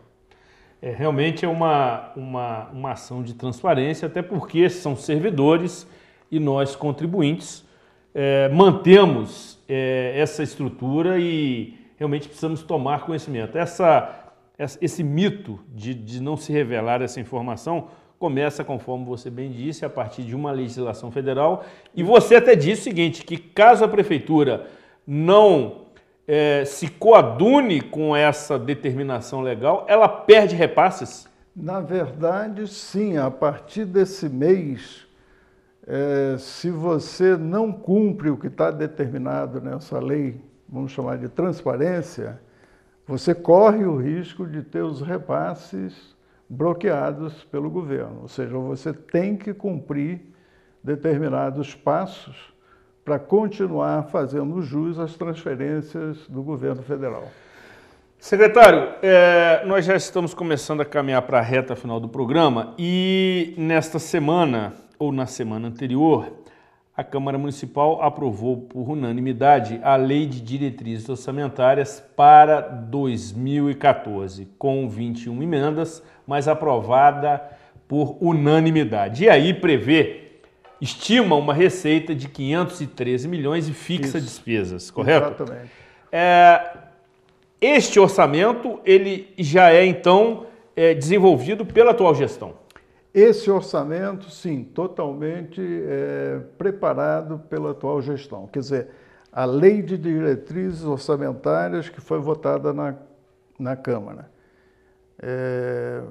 É, realmente é uma, uma, uma ação de transparência, até porque são servidores e nós, contribuintes, é, mantemos é, essa estrutura e realmente precisamos tomar conhecimento. Essa, esse mito de, de não se revelar essa informação começa, conforme você bem disse, a partir de uma legislação federal. E você até disse o seguinte, que caso a prefeitura não é, se coadune com essa determinação legal, ela perde repasses? Na verdade, sim. A partir desse mês, é, se você não cumpre o que está determinado nessa lei vamos chamar de transparência, você corre o risco de ter os repasses bloqueados pelo governo. Ou seja, você tem que cumprir determinados passos para continuar fazendo jus às transferências do governo federal. Secretário, é, nós já estamos começando a caminhar para a reta final do programa e nesta semana, ou na semana anterior, a Câmara Municipal aprovou por unanimidade a Lei de Diretrizes Orçamentárias para 2014, com 21 emendas, mas aprovada por unanimidade. E aí prevê, estima uma receita de 513 milhões e fixa Isso. despesas, correto? Exatamente. É, este orçamento ele já é então é, desenvolvido pela atual gestão. Esse orçamento, sim, totalmente é, preparado pela atual gestão. Quer dizer, a lei de diretrizes orçamentárias que foi votada na, na Câmara. É,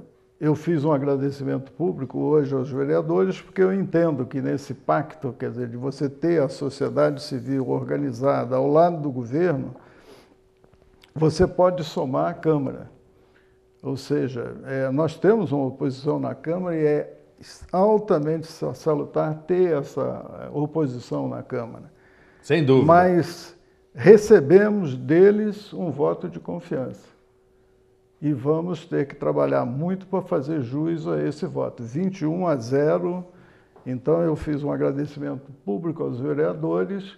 eu fiz um agradecimento público hoje aos vereadores, porque eu entendo que nesse pacto, quer dizer, de você ter a sociedade civil organizada ao lado do governo, você pode somar a Câmara. Ou seja, é, nós temos uma oposição na Câmara e é altamente salutar ter essa é, oposição na Câmara. Sem dúvida. Mas recebemos deles um voto de confiança. E vamos ter que trabalhar muito para fazer juízo a esse voto. 21 a 0. Então, eu fiz um agradecimento público aos vereadores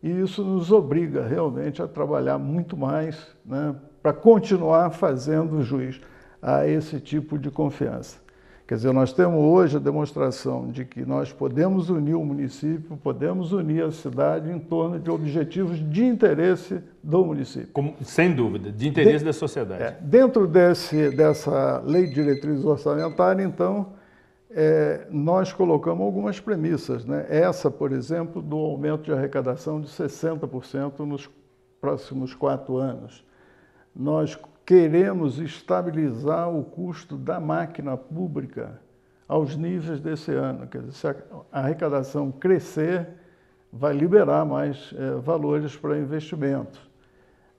e isso nos obriga realmente a trabalhar muito mais né, para continuar fazendo juízo a esse tipo de confiança. Quer dizer, nós temos hoje a demonstração de que nós podemos unir o município, podemos unir a cidade em torno de objetivos de interesse do município. Como, sem dúvida, de interesse de, da sociedade. É, dentro desse, dessa lei de diretriz orçamentária, então, é, nós colocamos algumas premissas. Né? Essa, por exemplo, do aumento de arrecadação de 60% nos próximos quatro anos. Nós queremos estabilizar o custo da máquina pública aos níveis desse ano. Quer dizer, se a arrecadação crescer, vai liberar mais é, valores para investimento.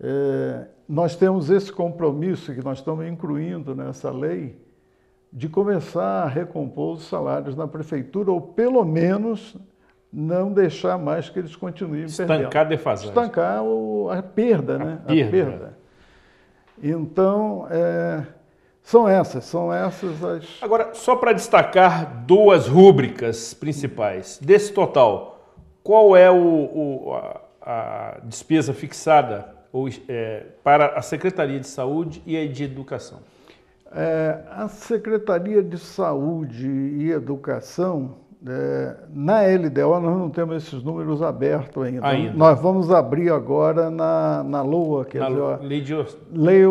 É, nós temos esse compromisso que nós estamos incluindo nessa lei de começar a recompor os salários na prefeitura, ou pelo menos não deixar mais que eles continuem Estancar perdendo. defasagem. Estancar o, a perda, a né? Perda. A perda. Então, é, são essas, são essas as... Agora, só para destacar duas rúbricas principais. Desse total, qual é o, o a, a, despesa fixada ou, é, para a Secretaria de Saúde e a de Educação? É, a Secretaria de Saúde e Educação é, na LDO nós não temos esses números abertos ainda. ainda. Nós vamos abrir agora na, na LOA, que é a lei, de Or... lei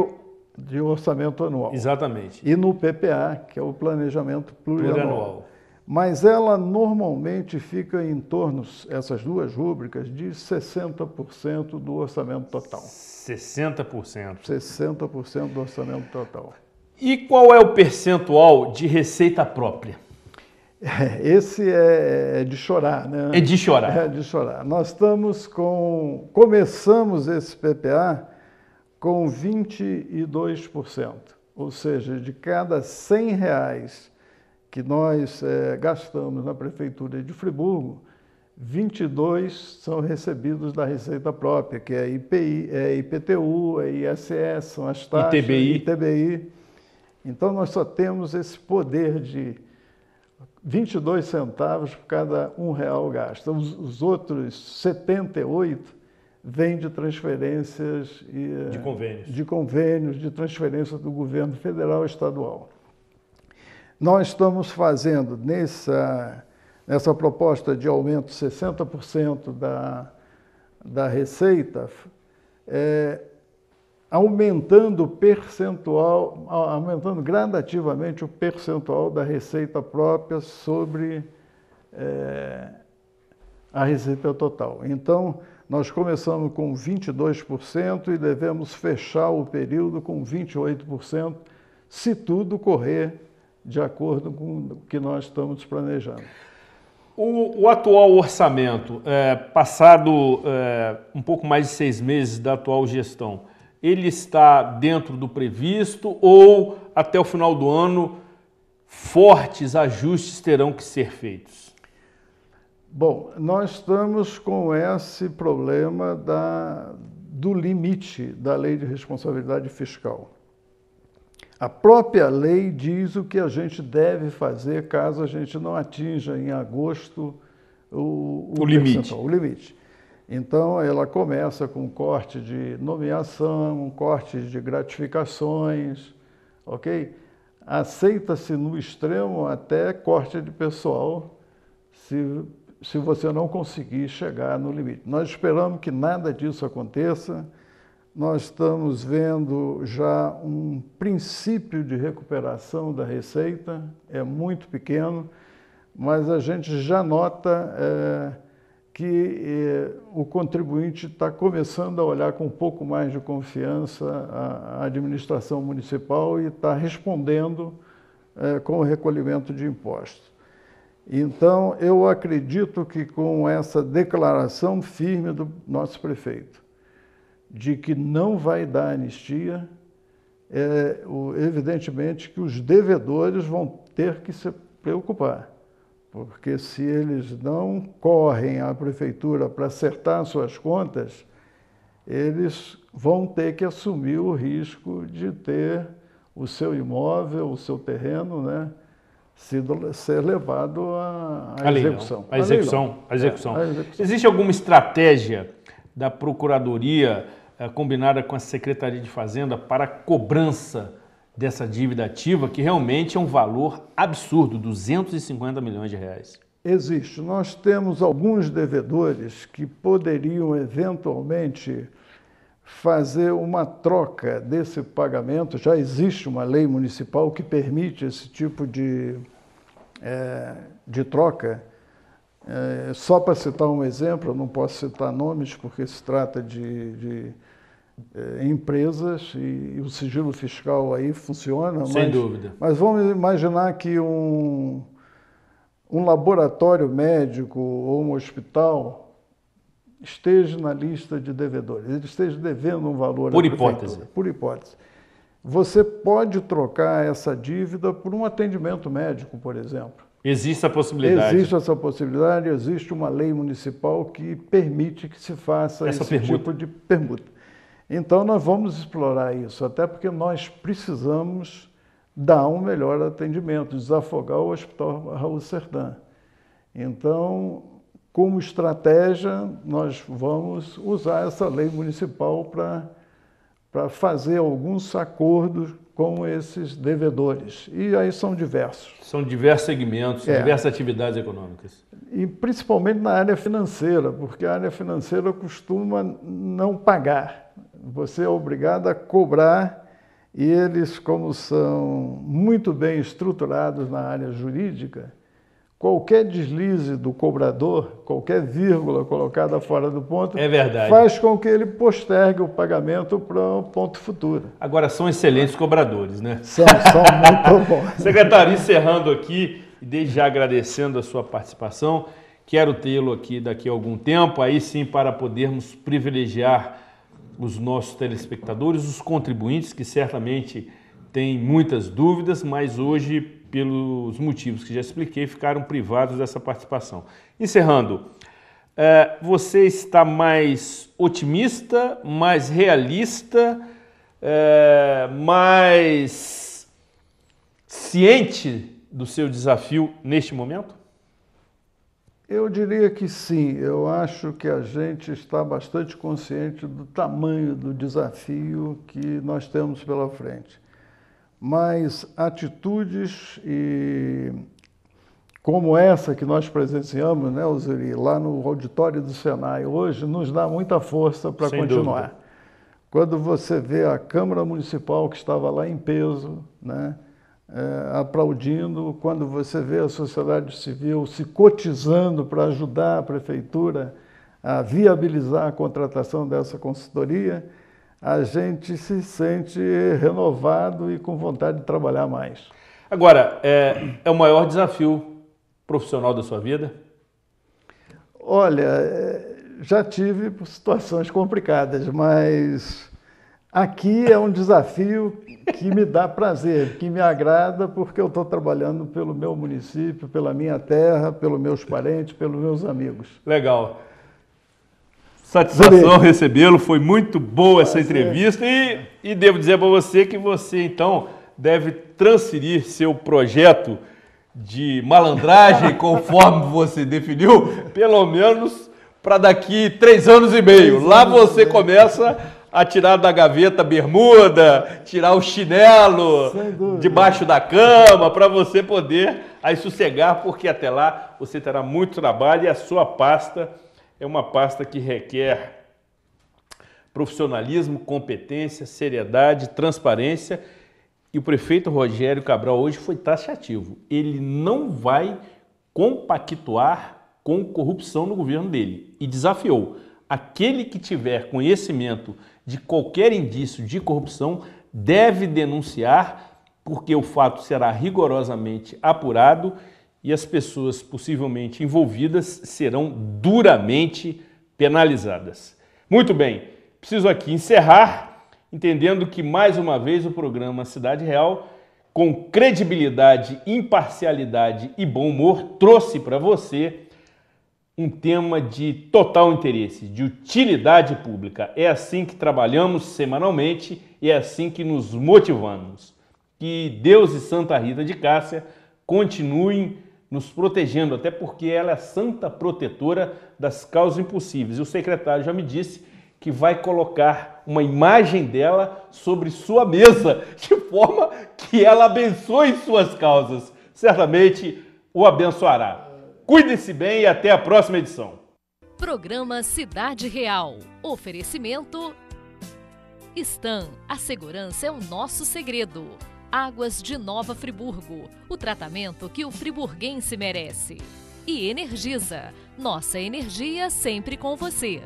de Orçamento Anual. Exatamente. E no PPA, que é o Planejamento Plurianual. Plurianual. Mas ela normalmente fica em torno, essas duas rúbricas, de 60% do orçamento total. 60%? 60% do orçamento total. E qual é o percentual de receita própria? É, esse é, é de chorar, né? É de chorar. É de chorar. Nós estamos com. Começamos esse PPA com 22%. Ou seja, de cada 100 reais que nós é, gastamos na Prefeitura de Friburgo, 22 são recebidos da receita própria, que é IPI, é IPTU, é ISS, são as taxas, ITBI. ITBI. Então nós só temos esse poder de 22 centavos por cada um real gasto. Os, os outros 78 vêm de transferências e, de eh, convênios. de convênios, de transferência do governo federal e estadual. Nós estamos fazendo nessa, nessa proposta de aumento 60% da, da receita, é, aumentando percentual, aumentando gradativamente o percentual da receita própria sobre é, a receita total. Então, nós começamos com 22% e devemos fechar o período com 28%, se tudo correr de acordo com o que nós estamos planejando. O, o atual orçamento, é, passado é, um pouco mais de seis meses da atual gestão, ele está dentro do previsto ou até o final do ano fortes ajustes terão que ser feitos? Bom, nós estamos com esse problema da, do limite da lei de responsabilidade fiscal. A própria lei diz o que a gente deve fazer caso a gente não atinja em agosto o, o, o limite. o limite. Então, ela começa com corte de nomeação, corte de gratificações, ok? Aceita-se no extremo até corte de pessoal, se, se você não conseguir chegar no limite. Nós esperamos que nada disso aconteça. Nós estamos vendo já um princípio de recuperação da receita, é muito pequeno, mas a gente já nota. É, que eh, o contribuinte está começando a olhar com um pouco mais de confiança a, a administração municipal e está respondendo eh, com o recolhimento de impostos. Então, eu acredito que com essa declaração firme do nosso prefeito, de que não vai dar anistia, é, evidentemente que os devedores vão ter que se preocupar porque se eles não correm à prefeitura para acertar suas contas, eles vão ter que assumir o risco de ter o seu imóvel, o seu terreno, né, sido, ser levado à, à a execução. A execução, a execução. É, a execução. Existe alguma estratégia da Procuradoria eh, combinada com a Secretaria de Fazenda para cobrança dessa dívida ativa, que realmente é um valor absurdo, 250 milhões de reais. Existe. Nós temos alguns devedores que poderiam eventualmente fazer uma troca desse pagamento. Já existe uma lei municipal que permite esse tipo de, é, de troca. É, só para citar um exemplo, eu não posso citar nomes porque se trata de, de eh, empresas e, e, o sigilo fiscal aí funciona. Sem mas, dúvida. Mas vamos imaginar que um, um laboratório médico ou um hospital esteja na lista de devedores, ele esteja devendo um valor por hipótese. Por hipótese. Você pode trocar essa dívida por um atendimento médico, por exemplo. Existe a possibilidade. Existe essa possibilidade, existe uma lei municipal que permite que se faça essa esse permuta. tipo de permuta. Então nós vamos explorar isso, até porque nós precisamos dar um melhor atendimento, desafogar o Hospital Raul Serdã. Então, como estratégia, nós vamos usar essa lei municipal para fazer alguns acordos com esses devedores. E aí são diversos. São diversos segmentos, é. diversas atividades econômicas. E principalmente na área financeira, porque a área financeira costuma não pagar você é obrigado a cobrar e eles, como são muito bem estruturados na área jurídica, qualquer deslize do cobrador, qualquer vírgula colocada fora do ponto, é faz com que ele postergue o pagamento para um ponto futuro. Agora, são excelentes cobradores, né? São, são muito bons. Secretário, encerrando aqui, e desde já agradecendo a sua participação, quero tê-lo aqui daqui a algum tempo, aí sim para podermos privilegiar os nossos telespectadores, os contribuintes, que certamente têm muitas dúvidas, mas hoje, pelos motivos que já expliquei, ficaram privados dessa participação. Encerrando, é, você está mais otimista, mais realista, é, mais ciente do seu desafio neste momento? Eu diria que sim. Eu acho que a gente está bastante consciente do tamanho do desafio que nós temos pela frente. Mas atitudes e como essa que nós presenciamos, né, Osiri, lá no auditório do Senai hoje, nos dá muita força para continuar. Dúvida. Quando você vê a Câmara Municipal que estava lá em peso, né? é, aplaudindo, quando você vê a sociedade civil se cotizando para ajudar a prefeitura a viabilizar a contratação dessa consultoria, a gente se sente renovado e com vontade de trabalhar mais. Agora, é, é o maior desafio profissional da sua vida? Olha, eh, já tive situações complicadas, mas Aqui é um desafio que me dá prazer, que me agrada, porque eu estou trabalhando pelo meu município, pela minha terra, pelos meus parentes, pelos meus amigos. Legal. Satisfação recebê-lo, foi muito boa prazer. essa entrevista e, e devo dizer para você que você então deve transferir seu projeto de malandragem, conforme você definiu, pelo menos para daqui três anos e meio. Três Lá você começa a tirar da gaveta bermuda, tirar o chinelo debaixo da cama, para você poder aí sossegar, porque até lá você terá muito trabalho e a sua pasta é uma pasta que requer profissionalismo, competência, seriedade, transparência. E o prefeito Rogério Cabral hoje foi taxativo. Ele não vai compactuar com corrupção no governo dele e desafiou aquele que tiver conhecimento de qualquer indício de corrupção deve denunciar, porque o fato será rigorosamente apurado e as pessoas possivelmente envolvidas serão duramente penalizadas. Muito bem, preciso aqui encerrar entendendo que mais uma vez o programa Cidade Real, com credibilidade, imparcialidade e bom humor, trouxe para você um tema de total interesse, de utilidade pública. É assim que trabalhamos semanalmente e é assim que nos motivamos. Que Deus e Santa Rita de Cássia continuem nos protegendo, até porque ela é santa protetora das causas impossíveis. E o secretário já me disse que vai colocar uma imagem dela sobre sua mesa, de forma que ela abençoe suas causas. Certamente o abençoará. Cuide-se bem e até a próxima edição. Programa Cidade Real. Oferecimento Stan, a segurança é o nosso segredo. Águas de Nova Friburgo, o tratamento que o friburguense merece. E Energisa, nossa energia sempre com você.